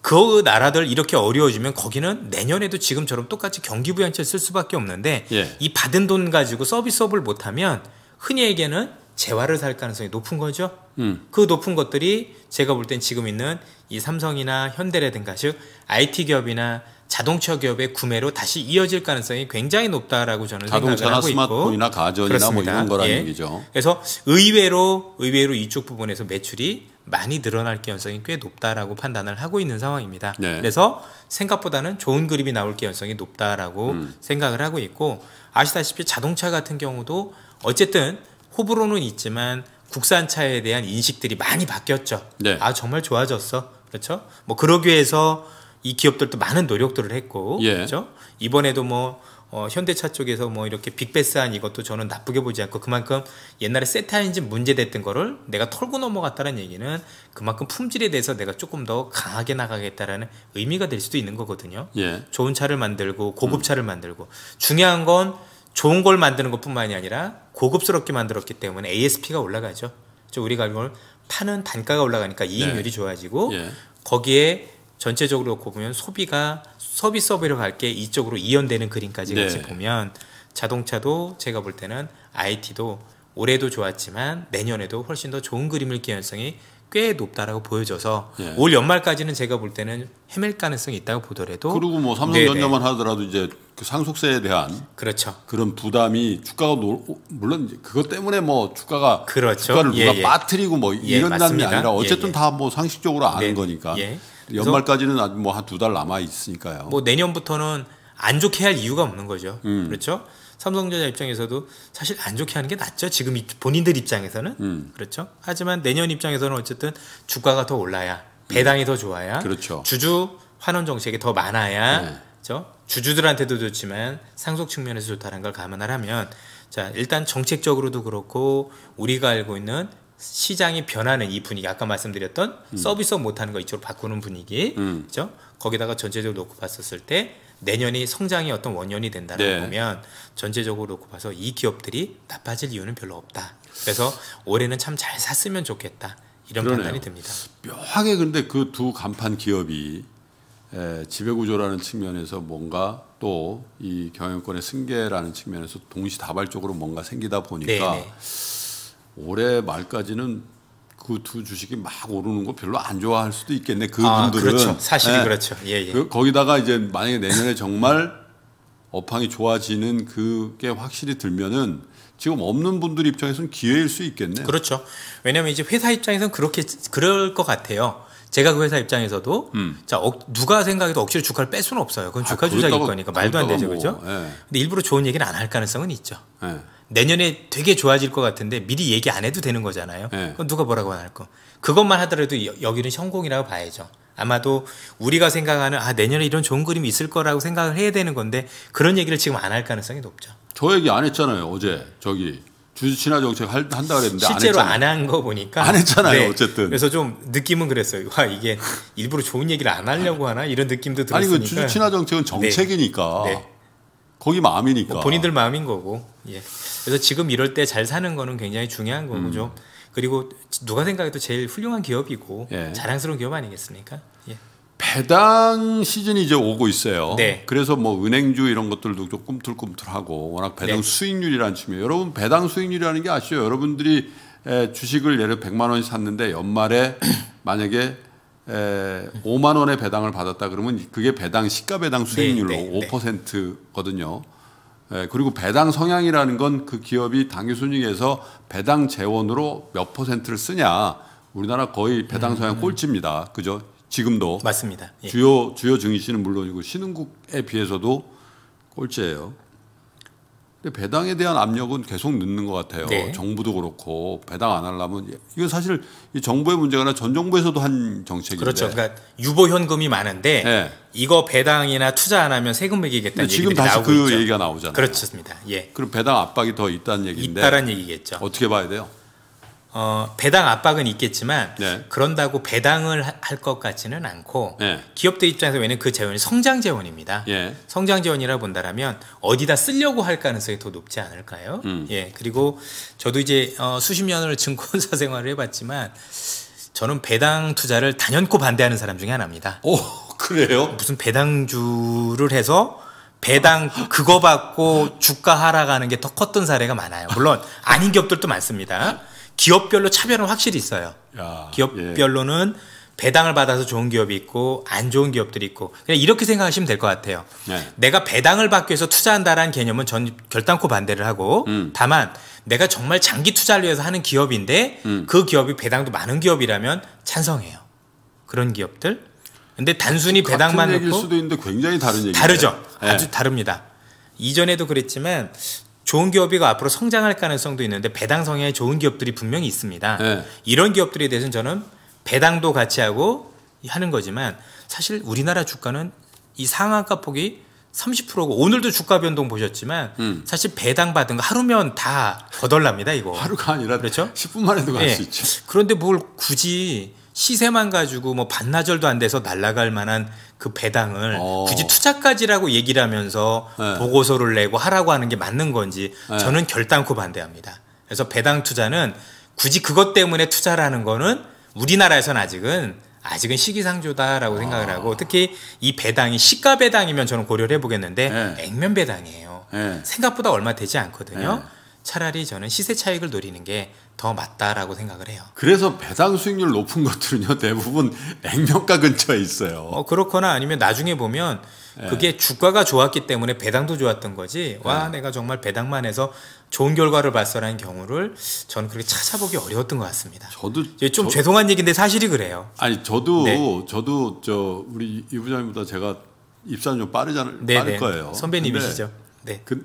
그 나라들 이렇게 어려워지면 거기는 내년에도 지금처럼 똑같이 경기부양책 쓸 수밖에 없는데 예. 이 받은 돈 가지고 서비스업을 못하면 흔히 얘기하는 재화를 살 가능성이 높은 거죠. 음. 그 높은 것들이 제가 볼 땐 지금 있는 이 삼성이나 현대라든가 즉 IT 기업이나 자동차 기업의 구매로 다시 이어질 가능성이 굉장히 높다라고 저는 생각을 하고 있고 스마트폰이나 가전이나 그렇습니다. 뭐 이런 거라는 예. 얘기죠. 그래서 의외로 의외로 이쪽 부분에서 매출이 많이 늘어날 개연성이 꽤 높다라고 판단을 하고 있는 상황입니다. 네. 그래서 생각보다는 좋은 그림이 나올 개연성이 높다라고 음. 생각을 하고 있고 아시다시피 자동차 같은 경우도 어쨌든 호불호는 있지만 국산차에 대한 인식들이 많이 바뀌었죠. 네. 아 정말 좋아졌어. 그렇죠? 뭐 그러기 위해서 이 기업들도 많은 노력들을 했고 예. 그렇죠? 이번에도 뭐 어, 현대차 쪽에서 뭐 이렇게 빅베스한 이것도 저는 나쁘게 보지 않고 그만큼 옛날에 세타인지 문제됐던 거를 내가 털고 넘어갔다는 얘기는 그만큼 품질에 대해서 내가 조금 더 강하게 나가겠다라는 의미가 될 수도 있는 거거든요. 예. 좋은 차를 만들고 고급 차를 음. 만들고 중요한 건 좋은 걸 만드는 것뿐만이 아니라 고급스럽게 만들었기 때문에 ASP가 올라가죠. 저 우리가 이걸 파는 단가가 올라가니까 이익률이 네. 좋아지고 예. 거기에 전체적으로 놓고 보면 소비가 서비 스 서비로 갈게 이쪽으로 이연되는 그림까지 같이 네. 보면 자동차도 제가 볼 때는 IT도 올해도 좋았지만 내년에도 훨씬 더 좋은 그림을 기연성이 꽤 높다라고 보여져서 예. 올 연말까지는 제가 볼 때는 헤맬 가능성이 있다고 보더라도 그리고 뭐 삼성전자만 하더라도 이제 그 상속세에 대한 그렇죠. 그런 부담이 주가가 노, 물론 그것 때문에 뭐 주가가 그렇죠. 주가를 누가 예, 예. 빠뜨리고 뭐 이런 예, 남이 아니라 어쨌든 예, 예. 다뭐 상식적으로 아는 네. 거니까 예. 연말까지는 아직 뭐한 두 달 남아 있으니까요. 뭐 내년부터는 안 좋게 할 이유가 없는 거죠. 음. 그렇죠? 삼성전자 입장에서도 사실 안 좋게 하는 게 낫죠. 지금 본인들 입장에서는 음. 그렇죠. 하지만 내년 입장에서는 어쨌든 주가가 더 올라야 음. 배당이 더 좋아야 그렇죠. 주주 환원 정책이 더 많아야 네. 그렇죠? 주주들한테도 좋지만 상속 측면에서 좋다는 걸 감안을 하면 자 일단 정책적으로도 그렇고 우리가 알고 있는 시장이 변하는 이 분위기 아까 말씀드렸던 음. 서비스업 못하는 거 이쪽으로 바꾸는 분위기 음. 그죠 거기다가 전체적으로 놓고 봤었을 때 내년이 성장이 어떤 원년이 된다라고 네. 보면 전체적으로 놓고 봐서 이 기업들이 나빠질 이유는 별로 없다 그래서 올해는 참 잘 샀으면 좋겠다 이런 그러네요. 판단이 듭니다 묘하게 근데 그 두 간판 기업이 에, 지배구조라는 측면에서 뭔가 또 이 경영권의 승계라는 측면에서 동시다발적으로 뭔가 생기다 보니까 네네. 네. 올해 말까지는 그 두 주식이 막 오르는 거 별로 안 좋아할 수도 있겠네. 그분들은 아, 그렇죠. 사실이 네. 그렇죠. 예, 예. 그, 거기다가 이제 만약에 내년에 정말 업황이 좋아지는 그게 확실히 들면은 지금 없는 분들 입장에서는 기회일 수 있겠네요. 그렇죠. 왜냐하면 이제 회사 입장에서는 그렇게 그럴 것 같아요. 제가 그 회사 입장에서도 음. 자 억, 누가 생각해도 억지로 주가를 뺄 수는 없어요. 그건 주가 아, 조작일 거니까 말도 안 되죠, 뭐, 그죠? 예. 근데 일부러 좋은 얘기는 안 할 가능성은 있죠. 예. 내년에 되게 좋아질 것 같은데 미리 얘기 안 해도 되는 거잖아요. 예. 그건 누가 뭐라고 안할 거. 그것만 하더라도 여, 기는 성공이라고 봐야죠. 아마도 우리가 생각하는 아 내년에 이런 좋은 그림이 있을 거라고 생각을 해야 되는 건데 그런 얘기를 지금 안 할 가능성이 높죠. 저 얘기 안 했잖아요 어제 저기 주주 친화 정책 한다 그랬는데 실제로 안 한 거 보니까 안 했잖아요. 네. 어쨌든 그래서 좀 느낌은 그랬어요. 와 이게 일부러 좋은 얘기를 안 하려고 하나 이런 느낌도 들었으니까. 아니 그 주주 친화 정책은 네. 정책이니까 네. 거기 마음이니까 뭐 본인들 마음인 거고. 예. 그래서 지금 이럴 때 잘 사는 거는 굉장히 중요한 거고 음. 좀 그리고 누가 생각해도 제일 훌륭한 기업이고 예. 자랑스러운 기업 아니겠습니까? 배당 시즌이 이제 오고 있어요. 네. 그래서 뭐 은행주 이런 것들도 좀 꿈틀꿈틀하고 워낙 배당 네. 수익률이라는 측면. 여러분 배당 수익률이라는 게 아시죠? 여러분들이 에, 주식을 예를 100만 원에 샀는데 연말에 *clears throat* 만약에 에, 5만 원의 배당을 받았다 그러면 그게 배당 시가 배당 수익률로 네, 네, 5%거든요. 에, 그리고 배당 성향이라는 건 그 기업이 당기 순익에서 배당 재원으로 몇 퍼센트를 쓰냐. 우리나라 거의 배당 성향 음. 꼴찌입니다. 그죠? 지금도 맞습니다. 예. 주요 주요 증시는 물론이고 신흥국에 비해서도 꼴찌예요. 근데 배당에 대한 압력은 계속 늦는 것 같아요. 네. 정부도 그렇고 배당 안 하려면 예, 이거 사실 정부의 문제가 아전 정부에서도 한 정책인데 그렇죠. 그러니까 유보 현금이 많은데 네. 이거 배당이나 투자 안 하면 세금 매기겠다는 얘기 지금 다시 그 있죠. 얘기가 나오잖아요. 그렇습니다. 예. 그럼 배당 압박이 더 있다는 얘기인데 있다란 얘기겠죠. 어떻게 봐야 돼요? 어, 배당 압박은 있겠지만 네. 그런다고 배당을 할 것 같지는 않고 네. 기업들 입장에서 왜냐면 그 재원이 성장 재원입니다. 예. 성장 재원이라 본다라면 어디다 쓰려고 할 가능성이 더 높지 않을까요? 음. 예. 그리고 저도 이제 어, 수십 년을 증권사 *laughs* 생활을 해봤지만 저는 배당 투자를 단연코 반대하는 사람 중에 하나입니다. 오 그래요? 무슨 배당주를 해서 배당 그거 받고 주가 하락하는 게 더 컸던 사례가 많아요. 물론 아닌 기업들도 많습니다. 기업별로 차별은 확실히 있어요. 야, 기업별로는 예. 배당을 받아서 좋은 기업이 있고 안 좋은 기업들이 있고 그냥 이렇게 생각하시면 될 것 같아요. 네. 내가 배당을 받기 위해서 투자한다라는 개념은 전 결단코 반대를 하고 음. 다만 내가 정말 장기 투자를 위해서 하는 기업인데 음. 그 기업이 배당도 많은 기업이라면 찬성해요. 그런 기업들. 근데 단순히 배당만 같은 얘기일 수도 있는데 굉장히 다른 얘기 다르죠. 네. 아주 다릅니다. 이전에도 그랬지만 좋은 기업이 앞으로 성장할 가능성도 있는데 배당 성향이 좋은 기업들이 분명히 있습니다. 네. 이런 기업들에 대해서는 저는 배당도 같이 하고 하는 거지만 사실 우리나라 주가는 이 상한가 폭이 30%고 오늘도 주가 변동 보셨지만 음. 사실 배당 받은 거 하루면 다 거덜납니다 이거. 하루가 아니라 그렇죠? 10분 만에도 갈수 예. 네. 있죠. 그런데 뭘 굳이 시세만 가지고 뭐 반나절도 안 돼서 날라갈 만한 그 배당을 어. 굳이 투자까지라고 얘기를 하면서 네. 보고서를 내고 하라고 하는 게 맞는 건지 네. 저는 결단코 반대합니다. 그래서 배당 투자는 굳이 그것 때문에 투자라는 거는 우리나라에선 아직은 아직은 시기상조다라고 아. 생각을 하고 특히 이 배당이 시가 배당이면 저는 고려를 해보겠는데 네. 액면 배당이에요. 네. 생각보다 얼마 되지 않거든요. 네. 차라리 저는 시세 차익을 노리는 게 더 맞다라고 생각을 해요. 그래서 배당 수익률 높은 것들은요 대부분 액면가 근처에 있어요. 어, 그렇거나 아니면 나중에 보면 네. 그게 네. 주가가 좋았기 때문에 배당도 좋았던 거지. 네. 와 네. 내가 정말 배당만 해서 좋은 결과를 발설한 경우를 저는 그렇게 찾아보기 어려웠던 것 같습니다. 저도 좀 저, 죄송한 얘기인데 사실이 그래요. 아니 저도 네. 저도 저 우리 이 부장님보다 제가 입사는 좀 빠르잖아요. 네, 빠를 거예요. 선배님이시죠. 네. 그,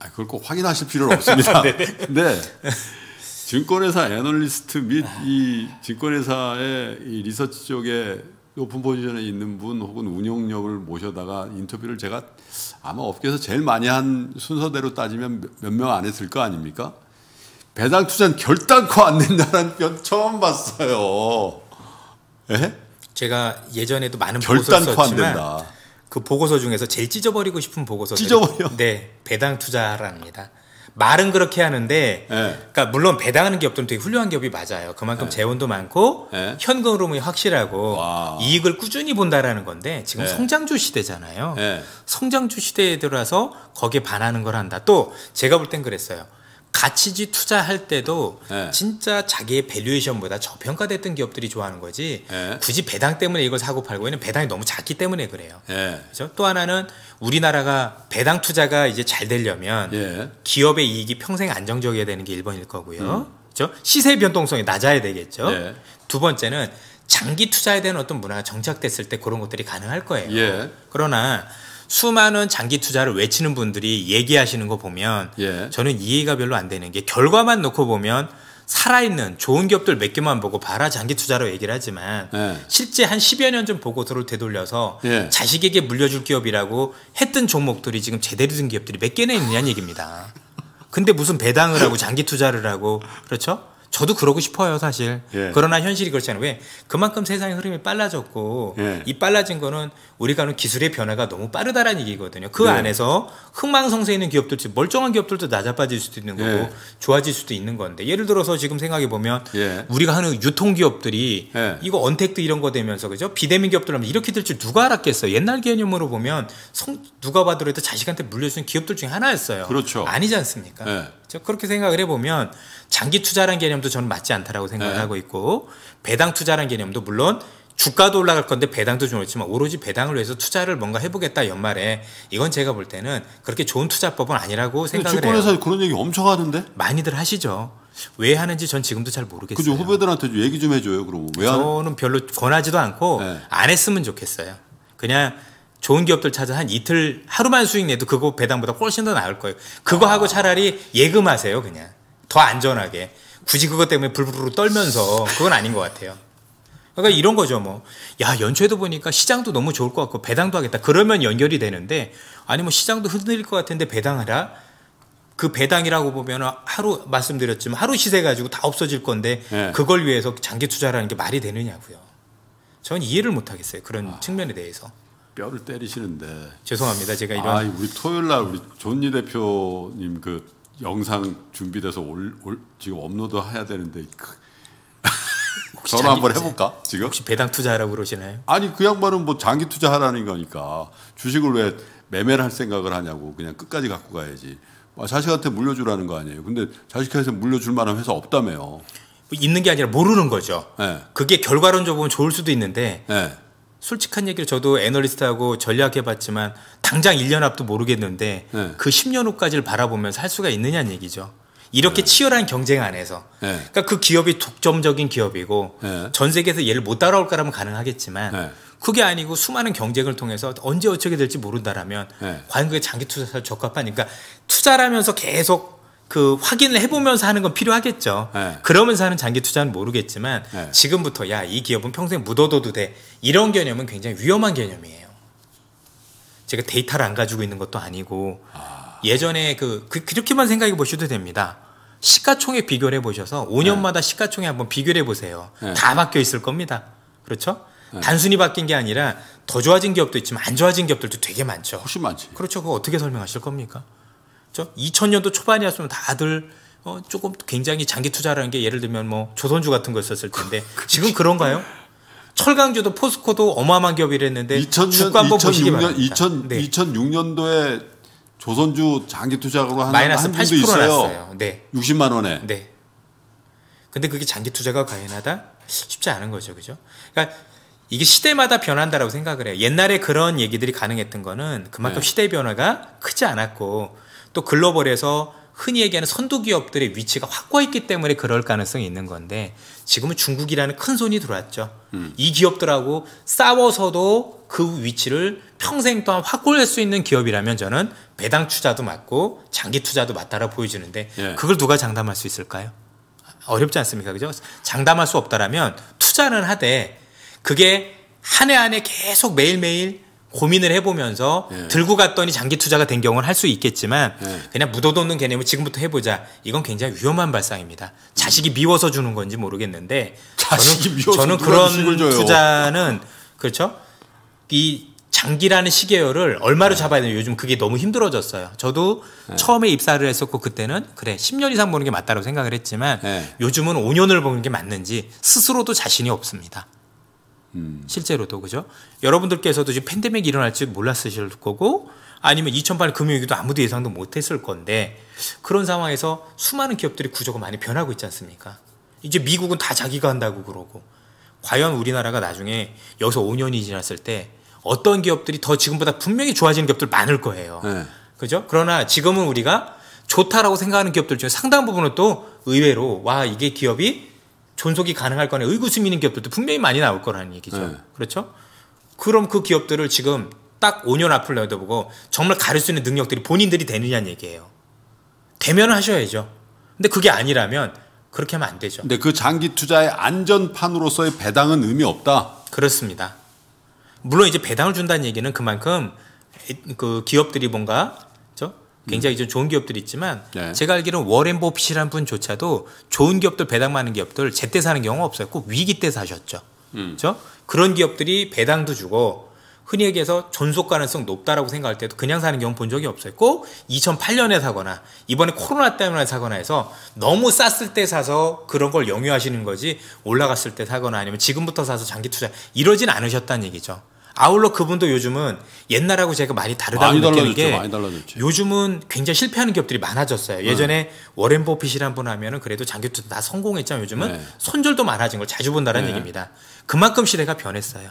아, 그걸 꼭 확인하실 필요는 없습니다. *laughs* 네. 근데 네. 네. 증권회사 애널리스트 및 이 증권회사의 이 리서치 쪽에 높은 포지션에 있는 분 혹은 운영력을 모셔다가 인터뷰를 제가 아마 업계에서 제일 많이 한 순서대로 따지면 몇 명 안 했을 거 아닙니까? 배당 투자는 결단코 안 된다는 편 *laughs* 처음 봤어요. 예? 제가 예전에도 많은 결단코 안 된다. 그 보고서 중에서 제일 찢어버리고 싶은 보고서 찢어버려. 네 배당 투자랍니다. 말은 그렇게 하는데, 네. 그러니까 물론 배당하는 기업들은 되게 훌륭한 기업이 맞아요. 그만큼 네. 재원도 많고 네. 예. 현금 흐름이 확실하고 와. 이익을 꾸준히 본다라는 건데 지금 성장주 시대잖아요. 성장주 시대에 들어서 와 거기에 반하는 걸 한다. 또 제가 볼 땐 그랬어요. 가치지 투자할 때도 네. 진짜 자기의 밸류에이션보다 저평가됐던 기업들이 좋아하는 거지 네. 굳이 배당 때문에 이걸 사고 팔고 있는 배당이 너무 작기 때문에 그래요. 네. 그렇죠? 또 하나는 우리나라가 배당 투자가 이제 잘 되려면 기업의 이익이 평생 안정적이어야 되는 게 1번일 거고요. 음. 그렇죠? 시세 변동성이 낮아야 되겠죠. 두 번째는 장기 투자에 대한 어떤 문화가 정착됐을 때 그런 것들이 가능할 거예요. 그러나 수많은 장기 투자를 외치는 분들이 얘기하시는 거 보면 예. 저는 이해가 별로 안 되는 게 결과만 놓고 보면 살아있는 좋은 기업들 몇 개만 보고 봐라 장기 투자로 얘기를 하지만 예. 실제 한 10여 년 전 보고서를 되돌려서 예. 자식에게 물려줄 기업이라고 했던 종목들이 지금 제대로 된 기업들이 몇 개나 있느냐는 얘기입니다. 근데 무슨 배당을 하고 장기 투자를 하고 그렇죠? 저도 그러고 싶어요, 사실. 예. 그러나 현실이 그렇잖아요. 왜? 그만큼 세상의 흐름이 빨라졌고 예. 이 빨라진 거는 우리가 하는 기술의 변화가 너무 빠르다라는 얘기거든요. 그 예. 안에서 흥망성쇠 있는 기업들도 멀쩡한 기업들도 낮아빠질 수도 있는 거고 예. 좋아질 수도 있는 건데 예를 들어서 지금 생각해 보면 예. 우리가 하는 유통 기업들이 예. 이거 언택트 이런 거 되면서 그죠? 비대면 기업들하면 이렇게 될 줄 누가 알았겠어요? 옛날 개념으로 보면 성, 누가 봐도 해도 자식한테 물려주는 기업들 중에 하나였어요. 그렇죠. 아니지 않습니까? 그렇 그렇게 생각을 해보면 장기 투자란 개념도 저는 맞지 않다라고 생각하고 네. 을 있고 배당 투자란 개념도 물론 주가도 올라갈 건데 배당도 좀그지만 오로지 배당을 위해서 투자를 뭔가 해보겠다 연말에 이건 제가 볼 때는 그렇게 좋은 투자법은 아니라고 생각을 해요. 증권회사에 그런 얘기 엄청 하는데? 많이들 하시죠. 왜 하는지 전 지금도 잘 모르겠어요. 그죠 후배들한테 얘기 좀 해줘요. 그럼 왜 저는 별로 권하지도 않고 네. 안 했으면 좋겠어요. 그냥 좋은 기업들 찾아 한 이틀 하루만 수익 내도 그거 배당보다 훨씬 더 나을 거예요. 그거 하고 차라리 예금하세요 그냥 더 안전하게 굳이 그것 때문에 불부르르 떨면서 그건 아닌 것 같아요. 그러니까 이런 거죠 뭐. 야 연초에도 보니까 시장도 너무 좋을 것 같고 배당도 하겠다. 그러면 연결이 되는데 아니 면 뭐 시장도 흔들릴 것 같은데 배당하라. 그 배당이라고 보면 하루 말씀드렸지만 하루 시세 가지고 다 없어질 건데 네. 그걸 위해서 장기 투자라는 게 말이 되느냐고요. 저는 이해를 못 하겠어요. 그런 아. 측면에 대해서. 뼈를 때리시는데 죄송합니다. 제가 이런 아, 우리 토요일 날 우리 존니 대표님 그 영상 준비돼서 올, 올 지금 업로드 해야 되는데 그 *laughs* 전화 한번 해볼까 지금? 혹시 배당 투자하라고 그러시나요? 아니 그 양반은 뭐 장기 투자하라는 거니까 주식을 왜 매매를 할 생각을 하냐고 그냥 끝까지 갖고 가야지 아, 자식한테 물려주라는 거 아니에요 근데 자식한테 물려줄 만한 회사 없다며요 있는 게 아니라 모르는 거죠 네. 그게 결과론적으로 보면 좋을 수도 있는데 네. 솔직한 얘기를 저도 애널리스트하고 전략해봤지만 당장 1년 앞도 모르겠는데 네. 그 10년 후까지를 바라보면서 할 수가 있느냐는 얘기죠. 이렇게 네. 치열한 경쟁 안에서 네. 그러니까 그 기업이 독점적인 기업이고 네. 전 세계에서 얘를 못 따라올 거라면 가능하겠지만 네. 그게 아니고 수많은 경쟁을 통해서 언제 어떻게 될지 모른다라면 네. 과연 그게 장기 투자에 적합하니까 투자라면서 계속 그 확인을 해보면서 하는 건 필요하겠죠. 네. 그러면서 하는 장기 투자는 모르겠지만 네. 지금부터 야 이 기업은 평생 묻어둬도 돼 이런 개념은 굉장히 위험한 개념이에요. 제가 데이터를 안 가지고 있는 것도 아니고 아... 예전에 그, 그 그렇게만 생각해 보셔도 됩니다. 시가총액 비교를 해보셔서 5년마다 네. 시가총액 한번 비교를 해보세요. 네. 다 바뀌어 있을 겁니다. 그렇죠? 네. 단순히 바뀐 게 아니라 더 좋아진 기업도 있지만 안 좋아진 기업들도 되게 많죠. 훨씬 많지. 그렇죠. 그거 어떻게 설명하실 겁니까? 그렇죠? 2000년도 초반이었으면 다들 어, 조금 굉장히 장기 투자라는 게 예를 들면 뭐 조선주 같은 거 있었을 텐데 *laughs* 지금 그런가요? 철강주도 포스코도 어마어마한 기업이랬는데 2000년, 주가 한 2006년, 2000, 네. 2006년도에 조선주 장기 투자로 한 마이너스 한80% 있어요. 났어요. 네. 60만 원에. 네. 근데 그게 장기 투자가 과연하다? 쉽지 않은 거죠. 그죠? 그러니까 이게 시대마다 변한다라고 생각을 해요. 옛날에 그런 얘기들이 가능했던 거는 그만큼 네. 시대 변화가 크지 않았고 또 글로벌에서 흔히 얘기하는 선두 기업들의 위치가 확고했기 때문에 그럴 가능성이 있는 건데 지금은 중국이라는 큰 손이 들어왔죠. 음. 이 기업들하고 싸워서도 그 위치를 평생 동안 확고할 수 있는 기업이라면 저는 배당 투자도 맞고 장기 투자도 맞다라 고 보여지는데 예. 그걸 누가 장담할 수 있을까요? 어렵지 않습니까? 그죠? 장담할 수 없다라면 투자는 하되 그게 한 해 안에 계속 매일매일 고민을 해보면서 예. 들고 갔더니 장기 투자가 된 경우는 할 수 있겠지만 예. 그냥 묻어놓는 개념을 지금부터 해보자 이건 굉장히 위험한 발상입니다. 자식이 미워서 주는 건지 모르겠는데 저는, 저는 그런 투자는 그렇죠. 이 장기라는 시계열을 얼마로 예. 잡아야 되나 요즘 그게 너무 힘들어졌어요. 저도 네. 처음에 입사를 했었고 그때는 그래 10년 이상 보는 게 맞다고 생각을 했지만 네. 요즘은 5년을 보는 게 맞는지 스스로도 자신이 없습니다. 음. 실제로도 그죠? 여러분들께서도 지금 팬데믹이 일어날지 몰랐으실 거고 아니면 2008년 금융위기도 아무도 예상도 못했을 건데 그런 상황에서 수많은 기업들이 구조가 많이 변하고 있지 않습니까? 이제 미국은 다 자기가 한다고 그러고 과연 우리나라가 나중에 여기서 5년이 지났을 때 어떤 기업들이 더 지금보다 분명히 좋아지는 기업들 많을 거예요. 네. 그죠? 그러나 지금은 우리가 좋다라고 생각하는 기업들 중에 상당 부분은 또 의외로 와 이게 기업이 존속이 가능할 거냐 의구심 있는 기업들도 분명히 많이 나올 거라는 얘기죠. 네. 그렇죠? 그럼 그 기업들을 지금 딱 5년 앞을 내다보고 정말 가릴 수 있는 능력들이 본인들이 되느냐는 얘기예요. 되면 하셔야죠. 근데 그게 아니라면 그렇게 하면 안 되죠. 근데 그 장기 투자의 안전판으로서의 배당은 의미 없다. 그렇습니다. 물론 이제 배당을 준다는 얘기는 그만큼 그 기업들이 뭔가 굉장히 좀 좋은 기업들이 있지만 네. 제가 알기로는 워렌 버핏이라는 분조차도 좋은 기업들 배당 많은 기업들 제때 사는 경우가 없어요. 꼭 위기 때 사셨죠. 음. 그죠 그런 기업들이 배당도 주고 흔히 얘기해서 존속 가능성 높다라고 생각할 때도 그냥 사는 경우 본 적이 없어요. 꼭 2008년에 사거나 이번에 코로나 때문에 사거나 해서 너무 쌌을 때 사서 그런 걸 영유하시는 거지 올라갔을 때 사거나 아니면 지금부터 사서 장기 투자 이러진 않으셨다는 얘기죠. 아울러 그분도 요즘은 옛날하고 제가 많이 다르다고 많이 느끼는 게 요즘은 굉장히 실패하는 기업들이 많아졌어요. 예전에 네. 워렌 버핏이란 분 하면은 그래도 장기 투자 다 성공했지만 요즘은 네. 손절도 많아진 걸 자주 본다는 네. 얘기입니다. 그만큼 시대가 변했어요.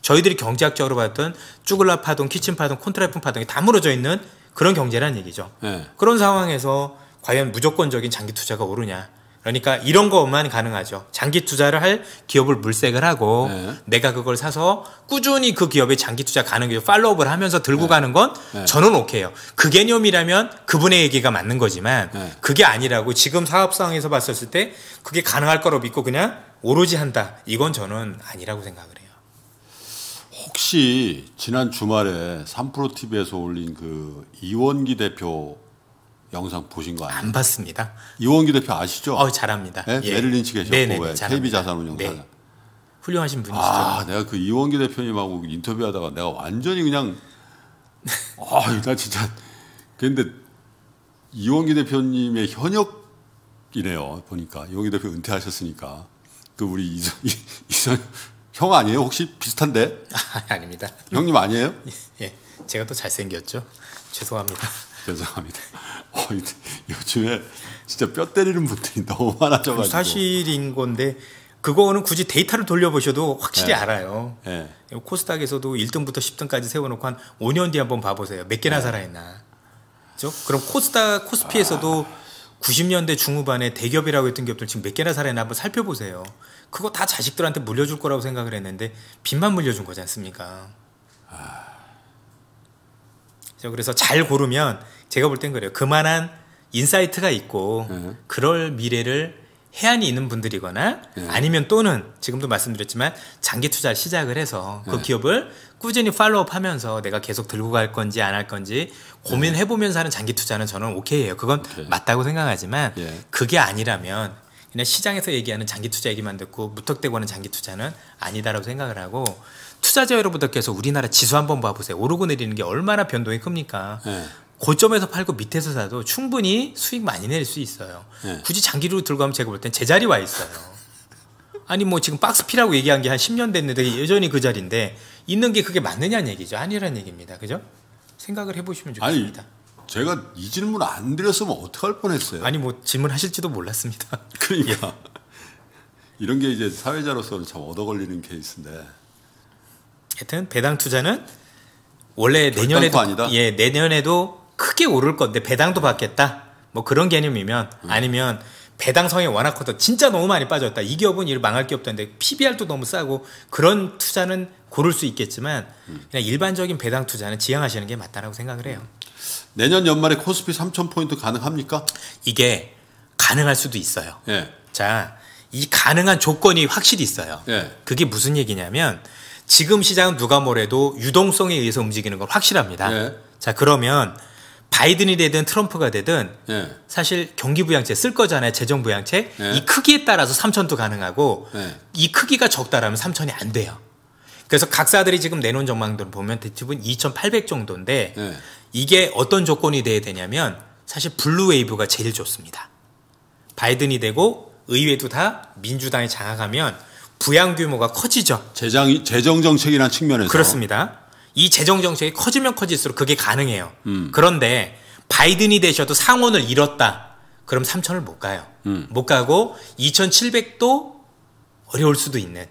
저희들이 경제학적으로 봤던 쭈글라 파동, 키친 파동, 콘트라이프 파동이 다 무너져 있는 그런 경제란 얘기죠. 네. 그런 상황에서 과연 무조건적인 장기 투자가 오르냐? 그러니까 이런 것만 가능하죠. 장기 투자를 할 기업을 물색을 하고 네. 내가 그걸 사서 꾸준히 그 기업의 장기 투자 가능 기업 팔로업을 하면서 들고 네. 가는 건 네. 저는 오케이요. 그 개념이라면 그분의 얘기가 맞는 거지만 네. 그게 아니라고 지금 사업 상에서 봤었을 때 그게 가능할 거로 믿고 그냥 오로지 한다. 이건 저는 아니라고 생각을 해요. 혹시 지난 주말에 삼프로 TV에서 올린 그 이원기 대표 영상 보신 거 아니에요? 안 봤습니다. 이원기 대표 아시죠? 어, 잘합니다. 네? 예. 메릴린치 계셨고 KB자산운용사. 네. 훌륭하신 분이시죠. 아, 내가 그 이원기 대표님하고 인터뷰하다가 내가 완전히 그냥 *laughs* 아, 나 진짜 근데 이원기 대표님의 현역이네요. 보니까 이원기 대표 은퇴하셨으니까 그 우리 이선 *laughs* 이선 형 아니에요? 혹시 비슷한데? 아, *laughs* 아닙니다. 형님 아니에요? 예, 제가 또 잘생겼죠. 죄송합니다. 죄송합니다. 어, 요즘에 진짜 뼈 때리는 분들이 너무 많아져가지고 사실인 건데 그거는 굳이 데이터를 돌려보셔도 확실히 네. 알아요. 네. 코스닥에서도 1등부터 10등까지 세워놓고 한 5년 뒤에 한번 봐보세요. 몇 개나 네. 살아있나. 그죠? 그럼 코스닥, 코스피에서도 아... 90년대 중후반에 대기업이라고 했던 기업들 지금 몇 개나 살아있나 한번 살펴보세요. 그거 다 자식들한테 물려줄 거라고 생각을 했는데 빚만 물려준 거지 않습니까? 아... 그래서 잘 고르면 제가 볼 땐 그래요. 그만한 인사이트가 있고 네. 그럴 미래를 해안이 있는 분들이거나 네. 아니면 또는 지금도 말씀드렸지만 장기 투자 시작을 해서 그 네. 기업을 꾸준히 팔로업 하면서 내가 계속 들고 갈 건지 안 할 건지 고민해 보면서 하는 장기 투자는 저는 오케이예요. 그건 오케이. 맞다고 생각하지만 예. 그게 아니라면 그냥 시장에서 얘기하는 장기 투자 얘기만 듣고 무턱대고 하는 장기 투자는 아니다라고 생각을 하고 투자자 여러분들께서 우리나라 지수 한번 봐보세요. 오르고 내리는 게 얼마나 변동이 큽니까? 네. 고점에서 팔고 밑에서 사도 충분히 수익 많이 낼 수 있어요. 네. 굳이 장기로 들어 가면 제가 볼 땐 제자리 와 있어요. 아니 뭐 지금 박스피라고 얘기한 게 한 10년 됐는데 여전히 그 자리인데 있는 게 그게 맞느냐는 얘기죠. 아니라는 얘기입니다. 그죠? 생각을 해보시면 좋겠습니다. 아니, 제가 이 질문 안 드렸으면 어떡할 뻔했어요. 아니 뭐 질문하실지도 몰랐습니다. 그러니까 *laughs* 예. 이런 게 이제 사회자로서는 참 얻어 걸리는 케이스인데 하여튼 배당 투자는 원래 내년에도 아니다. 예 내년에도 크게 오를 건데 배당도 받겠다 뭐 그런 개념이면 음. 아니면 배당성이 워낙 커서 진짜 너무 많이 빠졌다 이 기업은 일 망할 게없도인데 PBR도 너무 싸고 그런 투자는 고를 수 있겠지만 음. 그냥 일반적인 배당 투자는 지향하시는게 맞다라고 생각을 해요. 음. 내년 연말에 코스피 3천 포인트 가능합니까? 이게 가능할 수도 있어요. 예. 자, 이 가능한 조건이 확실히 있어요. 예. 그게 무슨 얘기냐면 지금 시장은 누가 뭐래도 유동성에 의해서 움직이는 건 확실합니다. 예. 자 그러면 바이든이 되든 트럼프가 되든 예. 사실 경기부양책 쓸 거잖아요. 재정부양책 예. 이 크기에 따라서 3천도 가능하고 예. 이 크기가 적다라면 3천이 안 돼요. 그래서 각사들이 지금 내놓은 전망들을 보면 대부분 2,800 정도인데 예. 이게 어떤 조건이 돼야 되냐면 사실 블루웨이브가 제일 좋습니다. 바이든이 되고 의회도 다 민주당이 장악하면 부양 규모가 커지죠. 재정 재정 정책이라는 측면에서 그렇습니다. 이 재정 정책이 커지면 커질수록 그게 가능해요. 음. 그런데 바이든이 되셔도 상원을 잃었다. 그럼 3천을 못 가요. 음. 못 가고 2,700도 어려울 수도 있는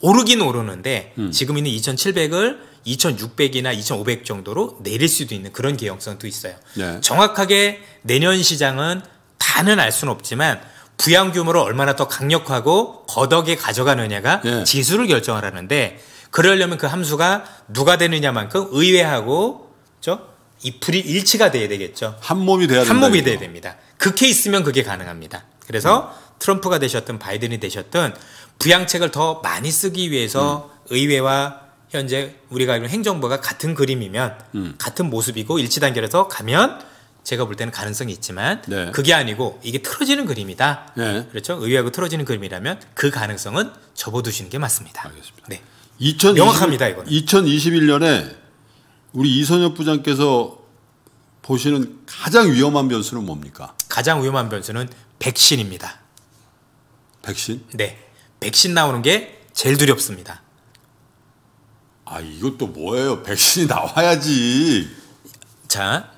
오르긴 오르는데 음. 지금 있는 2,700을 2,600이나 2,500 정도로 내릴 수도 있는 그런 개연성도 있어요. 네. 정확하게 내년 시장은 다는 알 수는 없지만 부양 규모를 얼마나 더 강력하고 거덕에 가져가느냐가 예. 지수를 결정하라는데 그러려면 그 함수가 누가 되느냐만큼 의외하고 그이 불이 일치가 돼야 되겠죠. 한 몸이 돼야 한 몸이 돼야 됩니다. 극해 있으면 그게 가능합니다. 그래서 음. 트럼프가 되셨든 바이든이 되셨든 부양책을 더 많이 쓰기 위해서 음. 의회와 현재 우리가 알고 행정부가 같은 그림이면 음. 같은 모습이고 일치 단결해서 가면 제가 볼 때는 가능성이 있지만 네. 그게 아니고 이게 틀어지는 그림이다. 네. 그렇죠? 의외하고 틀어지는 그림이라면 그 가능성은 접어두시는 게 맞습니다. 알겠습니다. 네. 2020, 명확합니다 이거. 2021년에 우리 이선엽 부장께서 보시는 가장 위험한 변수는 뭡니까? 가장 위험한 변수는 백신입니다. 백신? 네. 백신 나오는 게 제일 두렵습니다. 아, 이것도 뭐예요? 백신이 나와야지. 자,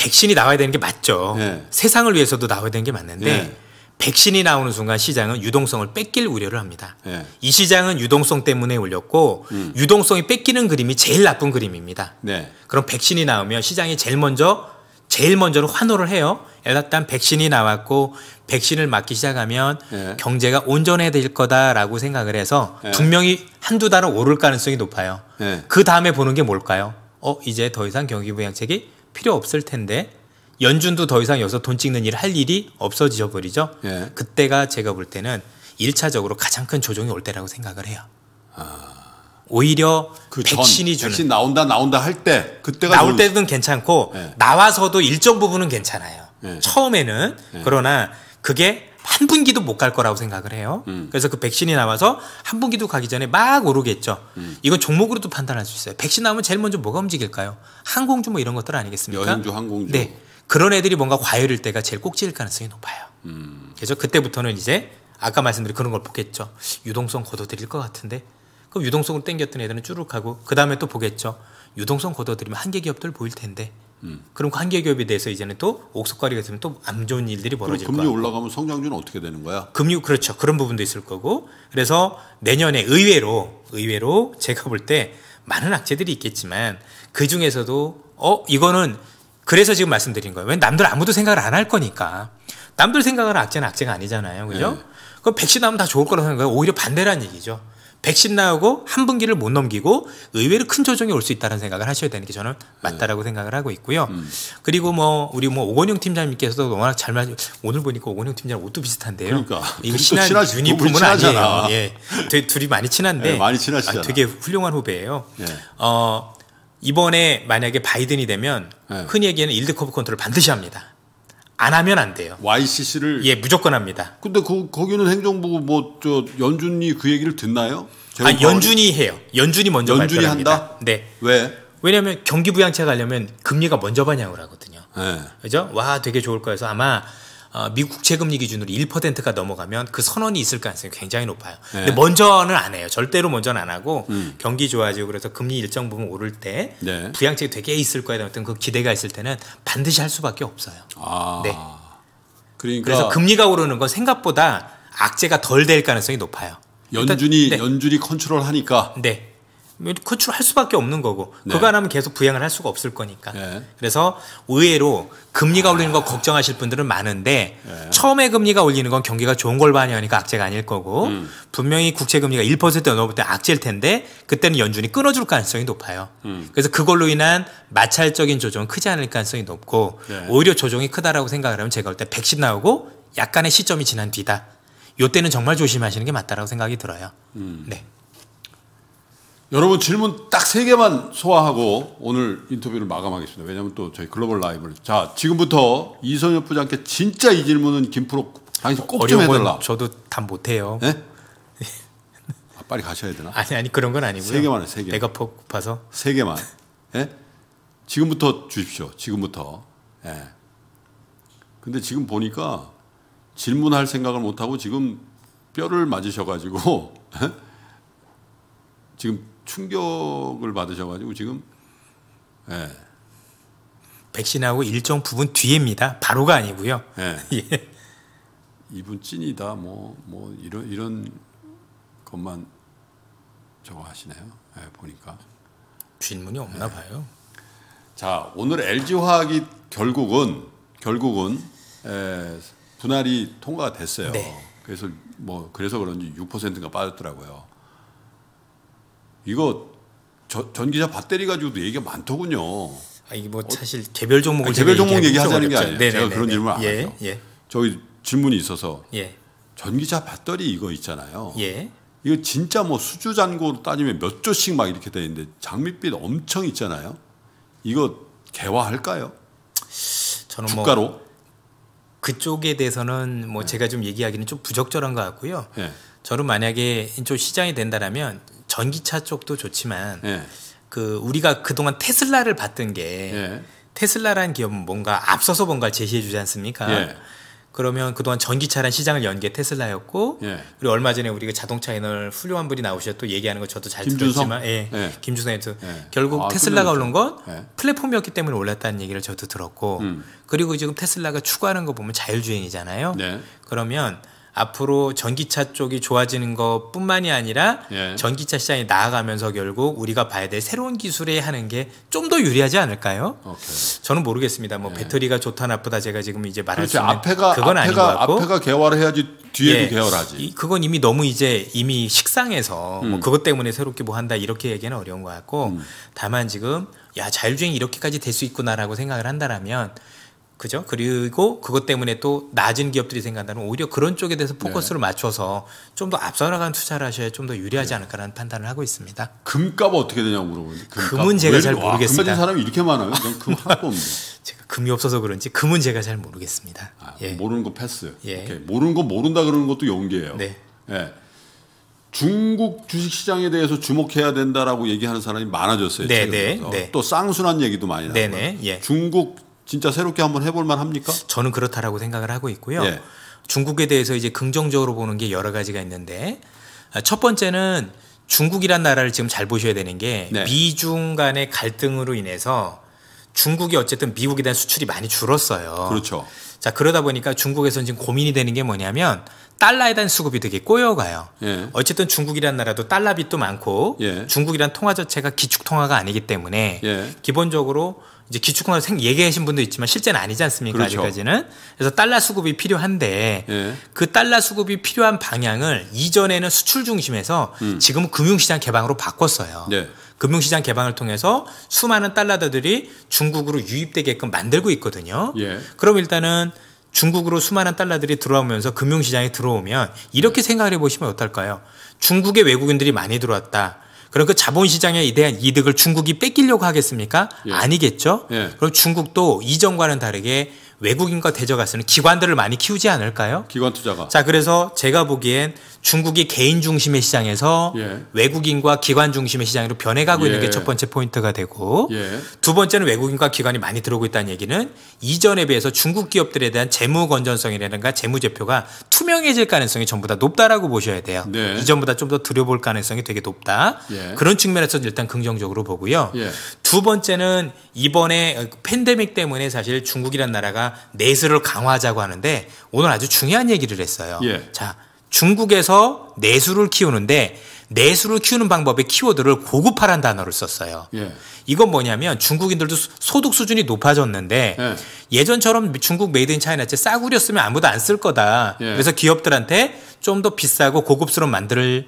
백신이 나와야 되는 게 맞죠. 네. 세상을 위해서도 나와야 되는 게 맞는데 네. 백신이 나오는 순간 시장은 유동성을 뺏길 우려를 합니다. 네. 이 시장은 유동성 때문에 올렸고 음. 유동성이 뺏기는 그림이 제일 나쁜 그림입니다. 네. 그럼 백신이 나오면 시장이 제일 먼저 제일 먼저는 환호를 해요. 일단 백신이 나왔고 백신을 맞기 시작하면 네. 경제가 온전해질 거다라고 생각을 해서 네. 분명히 한두 달은 오를 가능성이 높아요. 네. 그 다음에 보는 게 뭘까요? 어 이제 더 이상 경기 부양책이 필요 없을 텐데 연준도 더 이상 여기서 돈 찍는 일 할 일이 없어지어 버리죠. 예. 그때가 제가 볼 때는 일차적으로 가장 큰 조정이 올 때라고 생각을 해요. 아... 오히려 그 백신이 전, 주는 백신 나온다 나온다 할 때 그때가 나올 때는 괜찮고 예. 나와서도 일정 부분은 괜찮아요. 예. 처음에는 예. 그러나 그게 한 분기도 못 갈 거라고 생각을 해요. 음. 그래서 그 백신이 나와서 한 분기도 가기 전에 막 오르겠죠. 음. 이건 종목으로도 판단할 수 있어요. 백신 나오면 제일 먼저 뭐가 움직일까요? 항공주 뭐 이런 것들 아니겠습니까? 여행주, 항공주. 네. 그런 애들이 뭔가 과열일 때가 제일 꼭지일 가능성이 높아요. 음. 그래서 그때부터는 이제 아까 말씀드린 그런 걸 보겠죠. 유동성 걷어들일 것 같은데 그럼 유동성을 땡겼던 애들은 쭈룩하고 그 다음에 또 보겠죠. 유동성 걷어들이면 한계 기업들 보일 텐데 그럼 관계 기업에 대해서 이제는 또 옥석거리가 되면 또 안 좋은 일들이 벌어질 거예요. 금리 올라가면 성장률은 어떻게 되는 거야? 금리 그렇죠. 그런 부분도 있을 거고. 그래서 내년에 의외로 의외로 제가 볼 때 많은 악재들이 있겠지만 그 중에서도 어 이거는 그래서 지금 말씀드린 거예요. 왜 남들 아무도 생각을 안 할 거니까. 남들 생각을 악재는 악재가 아니잖아요. 그죠? 네. 그럼 백신 하면 다 좋을 거라고 생각해요. 오히려 반대란 얘기죠. 백신 나오고 한 분기를 못 넘기고 의외로 큰 조정이 올 수 있다는 생각을 하셔야 되는 게 저는 네. 맞다라고 네. 생각을 하고 있고요. 음. 그리고 뭐 우리 뭐 오건영 팀장님께서도 워낙 잘 맞. 오늘 보니까 오건영 팀장 옷도 비슷한데요. 그러니까 친한 친하 유니폼은 친하잖아. 예, 되 둘이 많이 친한데 네, 많이 친하시잖아. 아, 되게 훌륭한 후배예요. 네. 어 이번에 만약에 바이든이 되면 네. 흔히 얘기하는 일드 커브 컨트롤 반드시 합니다. 안 하면 안 돼요. YCC를 예 무조건 합니다. 근데 그, 거기는 행정부 뭐 저 연준이 그 얘기를 듣나요? 아 그 연준이 해요. 연준이 먼저 연준이 한다. 네. 왜? 왜냐하면 경기 부양책 하려면 금리가 먼저 반영을 하거든요. 네. 그죠? 와 되게 좋을 거여서 아마 어, 미국 재금리 기준으로 1%가 넘어가면 그 선언이 있을 가능성이 굉장히 높아요. 네. 근데 먼저는 안 해요. 절대로 먼저는 안 하고 음. 경기 좋아지고 그래서 금리 일정 부분 오를 때 네. 부양책이 되게 있을 거에 대한 어떤 그 기대가 있을 때는 반드시 할 수밖에 없어요. 아. 네. 그러니까 그래서 금리가 오르는 건 생각보다 악재가 덜 될 가능성이 높아요. 연준이 일단, 네. 연준이 컨트롤하니까. 네. 커출할 수밖에 없는 거고 네. 그거 안 하면 계속 부양을 할 수가 없을 거니까 네. 그래서 의외로 금리가 아. 올리는 거 걱정하실 분들은 많은데 네. 처음에 금리가 올리는 건 경기가 좋은 걸 반영하니까 악재가 아닐 거고 음. 분명히 국채 금리가 1% 넘을 어때 악재일 텐데 그때는 연준이 끊어줄 가능성이 높아요 음. 그래서 그걸로 인한 마찰적인 조정은 크지 않을 가능성이 높고 네. 오히려 조정이 크다라고 생각을 하면 제가 볼때110 나오고 약간의 시점이 지난 뒤다 요때는 정말 조심하시는 게 맞다라고 생각이 들어요 음. 네. 여러분 질문 딱 세 개만 소화하고 오늘 인터뷰를 마감하겠습니다. 왜냐하면 또 저희 글로벌 라이브를. 자, 지금부터 이성엽 부장께 진짜 이 질문은 김프로 당신 꼭좀 해달라. 저도 다 못해요. 네? *laughs* 아, 빨리 가셔야 되나? 아니 아니 그런 건 아니고요. 세 개만 해, 세 개. 배가 고파서. 세 개만. 예? 지금부터 주십시오. 지금부터. 예. 근데 지금 보니까 질문할 생각을 못 하고 지금 뼈를 맞으셔가지고 *laughs* 예? 지금 충격을 받으셔가지고 지금 예. 백신하고 일정 부분 뒤입니다. 바로가 아니고요. 예. *laughs* 예. 이분 찐이다 뭐뭐 뭐 이런 이런 것만 저거 하시네요. 예, 보니까 뒷문이 없나 예. 봐요. 자 오늘 LG 화학이 결국은 결국은 에, 예, 분할이 통과가 됐어요. 네. 그래서 뭐 그래서 그런지 6%가 빠졌더라고요. 이거 저, 전기차 배터리 가지고도 얘기가 많더군요. 아, 이게 뭐 사실 개별 종목을 아 개별 종목 얘기하자는 게 아니에요. 네네네네. 제가 그런 질문 안 예, 해요. 예. 저기 질문이 있어서 예. 전기차 배터리 이거 있잖아요. 예. 이거 진짜 뭐 수주 잔고로 따지면 몇 조씩 막 이렇게 돼는데 장밋빛 엄청 있잖아요. 이거 개화할까요? 저는 뭐 주가로 뭐 그쪽에 대해서는 뭐 네. 제가 좀 얘기하기는 좀 부적절한 것 같고요. 네. 저는 만약에 이 시장이 된다라면 전기차 쪽도 좋지만 예. 그 우리가 그동안 테슬라를 봤던 게 예. 테슬라라는 기업은 뭔가 앞서서 뭔가를 제시해 주지 않습니까? 예. 그러면 그동안 전기차란 시장을 연 게 테슬라였고 예. 그리고 얼마 전에 우리가 자동차 에널 훌륭한 분이 나오셨또 얘기하는 거 저도 잘 김준성? 들었지만 예. 예. 김준성에도 예. 결국 아, 테슬라가 오른건 플랫폼이었기 때문에 올랐다는 얘기를 저도 들었고 음. 그리고 지금 테슬라가 추구하는 거 보면 자율주행이잖아요. 네. 그러면 앞으로 전기차 쪽이 좋아지는 것뿐만이 아니라 예. 전기차 시장이 나아가면서 결국 우리가 봐야 될 새로운 기술에 하는 게 좀 더 유리하지 않을까요? 오케이. 저는 모르겠습니다. 뭐 예. 배터리가 좋다 나쁘다 제가 지금 이제 말할 수 있는 앞에가, 그건 앞에가, 아닌 것 같고 앞에가 개화해야지 뒤에도 예. 개화하지. 그건 이미 너무 이제 이미 식상해서 뭐 음. 뭐 그것 때문에 새롭게 뭐 한다 이렇게 얘기는 어려운 것 같고 음. 다만 지금 야자율주행 이렇게까지 될 수 있구나라고 생각을 한다라면 그죠? 그리고 그것 때문에 또 낮은 기업들이 생각한다면 오히려 그런 쪽에 대해서 네. 포커스를 네. 맞춰서 좀 더 앞서 나가는 투자를 하셔야 좀 더 유리하지 네. 않을까라는 판단을 하고 있습니다. 금값 어떻게 되냐고 물어보는데 금은 제가 왜? 잘 와, 모르겠습니다. 금 사람이 이렇게 많아요? 금하나 없는데. *laughs* 제가 금이 없어서 그런지 금은 제가 잘 모르겠습니다. 아, 예. 모르는 거 패스. 예. 오케이. 모르는 거 모른다 그러는 것도 연계예요. 네. 예. 중국 주식시장에 대해서 주목해야 된다라고 얘기하는 사람이 많아졌어요. 네, 네, 네. 또 쌍순환 얘기도 많이 나와요. 네, 네. 예. 중국 진짜 새롭게 한번 해볼 만 합니까? 저는 그렇다라고 생각을 하고 있고요. 예. 중국에 대해서 이제 긍정적으로 보는 게 여러 가지가 있는데 아, 첫 번째는 중국이란 나라를 지금 잘 보셔야 되는 게 네. 미중 간의 갈등으로 인해서 중국이 어쨌든 미국에 대한 수출이 많이 줄었어요. 그렇죠. 자 그러다 보니까 중국에서 지금 고민이 되는 게 뭐냐면 달러에 대한 수급이 되게 꼬여가요. 예. 어쨌든 중국이란 나라도 달러 빚도 많고 예. 중국이란 통화 자체가 기축 통화가 아니기 때문에 예. 기본적으로 이제 기축 통화를 생 얘기하신 분도 있지만 실제는 아니지 않습니까 그렇죠. 아직까지는 그래서 달러 수급이 필요한데 예. 그 달러 수급이 필요한 방향을 이전에는 수출 중심에서 음. 지금 은 금융시장 개방으로 바꿨어요. 네. 금융시장 개방을 통해서 수많은 달러들이 중국으로 유입되게끔 만들고 있거든요. 예. 그럼 일단은 중국으로 수많은 달러들이 들어오면서 금융시장에 들어오면 이렇게 생각을 해보시면 어떨까요? 중국의 외국인들이 많이 들어왔다. 그럼 그 자본시장에 대한 이득을 중국이 뺏기려고 하겠습니까? 예. 아니겠죠? 예. 그럼 중국도 이전과는 다르게 외국인과 대적할 수는 기관들을 많이 키우지 않을까요? 기관 투자가. 자, 그래서 제가 보기엔 중국이 개인 중심의 시장에서 예. 외국인과 기관 중심의 시장으로 변해가고 예. 있는 게 첫 번째 포인트가 되고 예. 두 번째는 외국인과 기관이 많이 들어오고 있다는 얘기는 이전에 비해서 중국 기업들에 대한 재무 건전성이라든가 재무 제표가 투명해질 가능성이 전부 다 높다라고 보셔야 돼요. 네. 이전보다 좀 더 들여볼 가능성이 되게 높다. 예. 그런 측면에서 일단 긍정적으로 보고요. 예. 두 번째는 이번에 팬데믹 때문에 사실 중국이란 나라가 내수를 강화하자고 하는데 오늘 아주 중요한 얘기를 했어요. 예. 자. 중국에서 내수를 키우는데 내수를 키우는 방법의 키워드를 고급화란 단어를 썼어요. 예. 이건 뭐냐면 중국인들도 소득 수준이 높아졌는데 예. 전처럼 중국 메이드 인차이나 싸구려 쓰면 아무도 안 쓸 거다. 예. 그래서 기업들한테 좀 더 비싸고 고급스러운 만들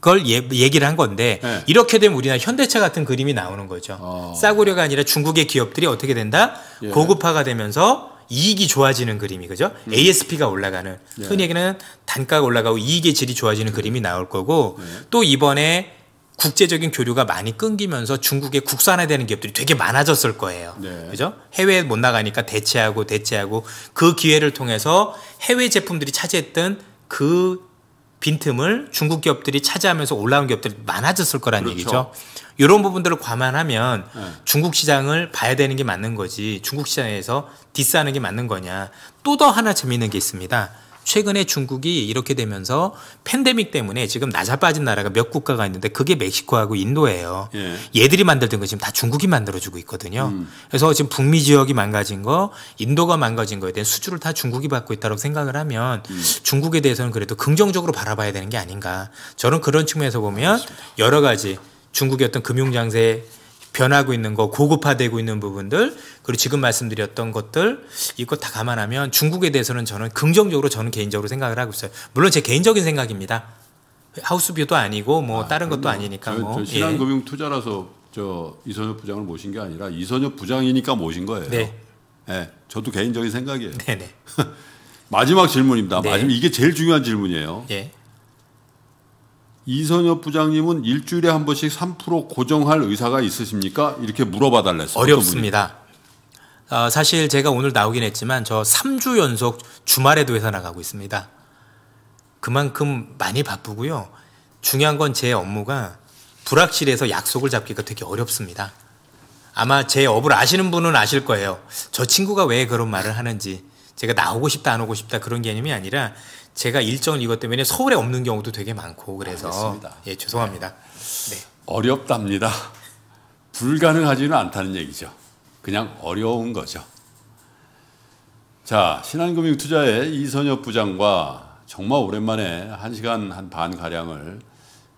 걸 예, 얘기를 한 건데 예. 이렇게 되면 우리나라 현대차 같은 그림이 나오는 거죠. 어. 싸구려가 아니라 중국의 기업들이 어떻게 된다? 예. 고급화가 되면서 이익이 좋아지는 그림이 그죠? 음. ASP가 올라가는 네. 흔히 얘기는 단가가 올라가고 이익의 질이 좋아지는 네. 그림이 나올 거고 네. 또 이번에 국제적인 교류가 많이 끊기면서 중국의 국산화되는 기업들이 되게 많아졌을 거예요. 네. 그죠? 해외에 못 나가니까 대체하고 대체하고 그 기회를 통해서 해외 제품들이 차지했던 그 빈틈을 중국 기업들이 차지하면서 올라온 기업들이 많아졌을 거란 그렇죠. 얘기죠. 이런 부분들을 감안하면 네. 중국 시장을 봐야 되는 게 맞는 거지 중국 시장에서 디스하는 게 맞는 거냐. 또 더 하나 재미있는 게 있습니다. 최근에 중국이 이렇게 되면서 팬데믹 때문에 지금 낮아 빠진 나라가 몇 국가가 있는데 그게 멕시코하고 인도예요. 예. 얘들이 만들던 거 지금 다 중국이 만들어주고 있거든요. 음. 그래서 지금 북미 지역이 망가진 거, 인도가 망가진 거에 대한 수주를 다 중국이 받고 있다고 생각을 하면 음. 중국에 대해서는 그래도 긍정적으로 바라봐야 되는 게 아닌가. 저는 그런 측면에서 보면 알겠습니다. 여러 가지 중국의 어떤 금융 장세 변하고 있는 거, 고급화되고 있는 부분들, 그리고 지금 말씀드렸던 것들, 이것 다 감안하면 중국에 대해서는 저는 긍정적으로 저는 개인적으로 생각을 하고 있어요. 물론 제 개인적인 생각입니다. 하우스뷰도 아니고 뭐 아, 다른 것도 아니니까 뭐. 저 신한금융 예. 투자라서 저 이선엽 부장을 모신 게 아니라 이선엽 부장이니까 모신 거예요. 네. 네 저도 개인적인 생각이에요. 네네. 네. *laughs* 마지막 질문입니다. 네. 마지막 이게 제일 중요한 질문이에요. 예. 이선엽 부장님은 일주일에 한 번씩 3% 고정할 의사가 있으십니까? 이렇게 물어봐 달랬어요. 어렵습니다. 어, 사실 제가 오늘 나오긴 했지만 저 3주 연속 주말에도 회사 나가고 있습니다. 그만큼 많이 바쁘고요. 중요한 건 제 업무가 불확실해서 약속을 잡기가 되게 어렵습니다. 아마 제 업을 아시는 분은 아실 거예요. 저 친구가 왜 그런 말을 하는지 제가 나오고 싶다 안 오고 싶다 그런 개념이 아니라 제가 일정을 이것 때문에 서울에 없는 경우도 되게 많고 그래서 알겠습니다. 예 죄송합니다. 네. 어렵답니다. 불가능하지는 않다는 얘기죠. 그냥 어려운 거죠. 자 신한금융투자의 이선엽 부장과 정말 오랜만에 한 시간 한 반 가량을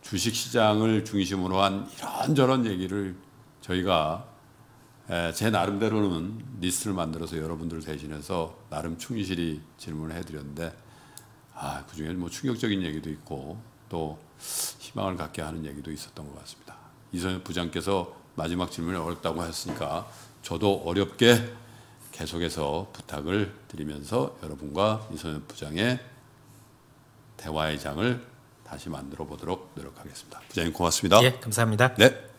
주식시장을 중심으로 한 이런저런 얘기를 저희가 제 나름대로는 리스트를 만들어서 여러분들 대신해서 나름 충실히 질문을 해드렸는데 아, 그 중에 뭐 충격적인 얘기도 있고 또 희망을 갖게 하는 얘기도 있었던 것 같습니다. 이선엽 부장께서 마지막 질문이 어렵다고 했으니까 저도 어렵게 계속해서 부탁을 드리면서 여러분과 이선엽 부장의 대화의 장을 다시 만들어 보도록 노력하겠습니다. 부장님 고맙습니다. 예, 감사합니다. 네.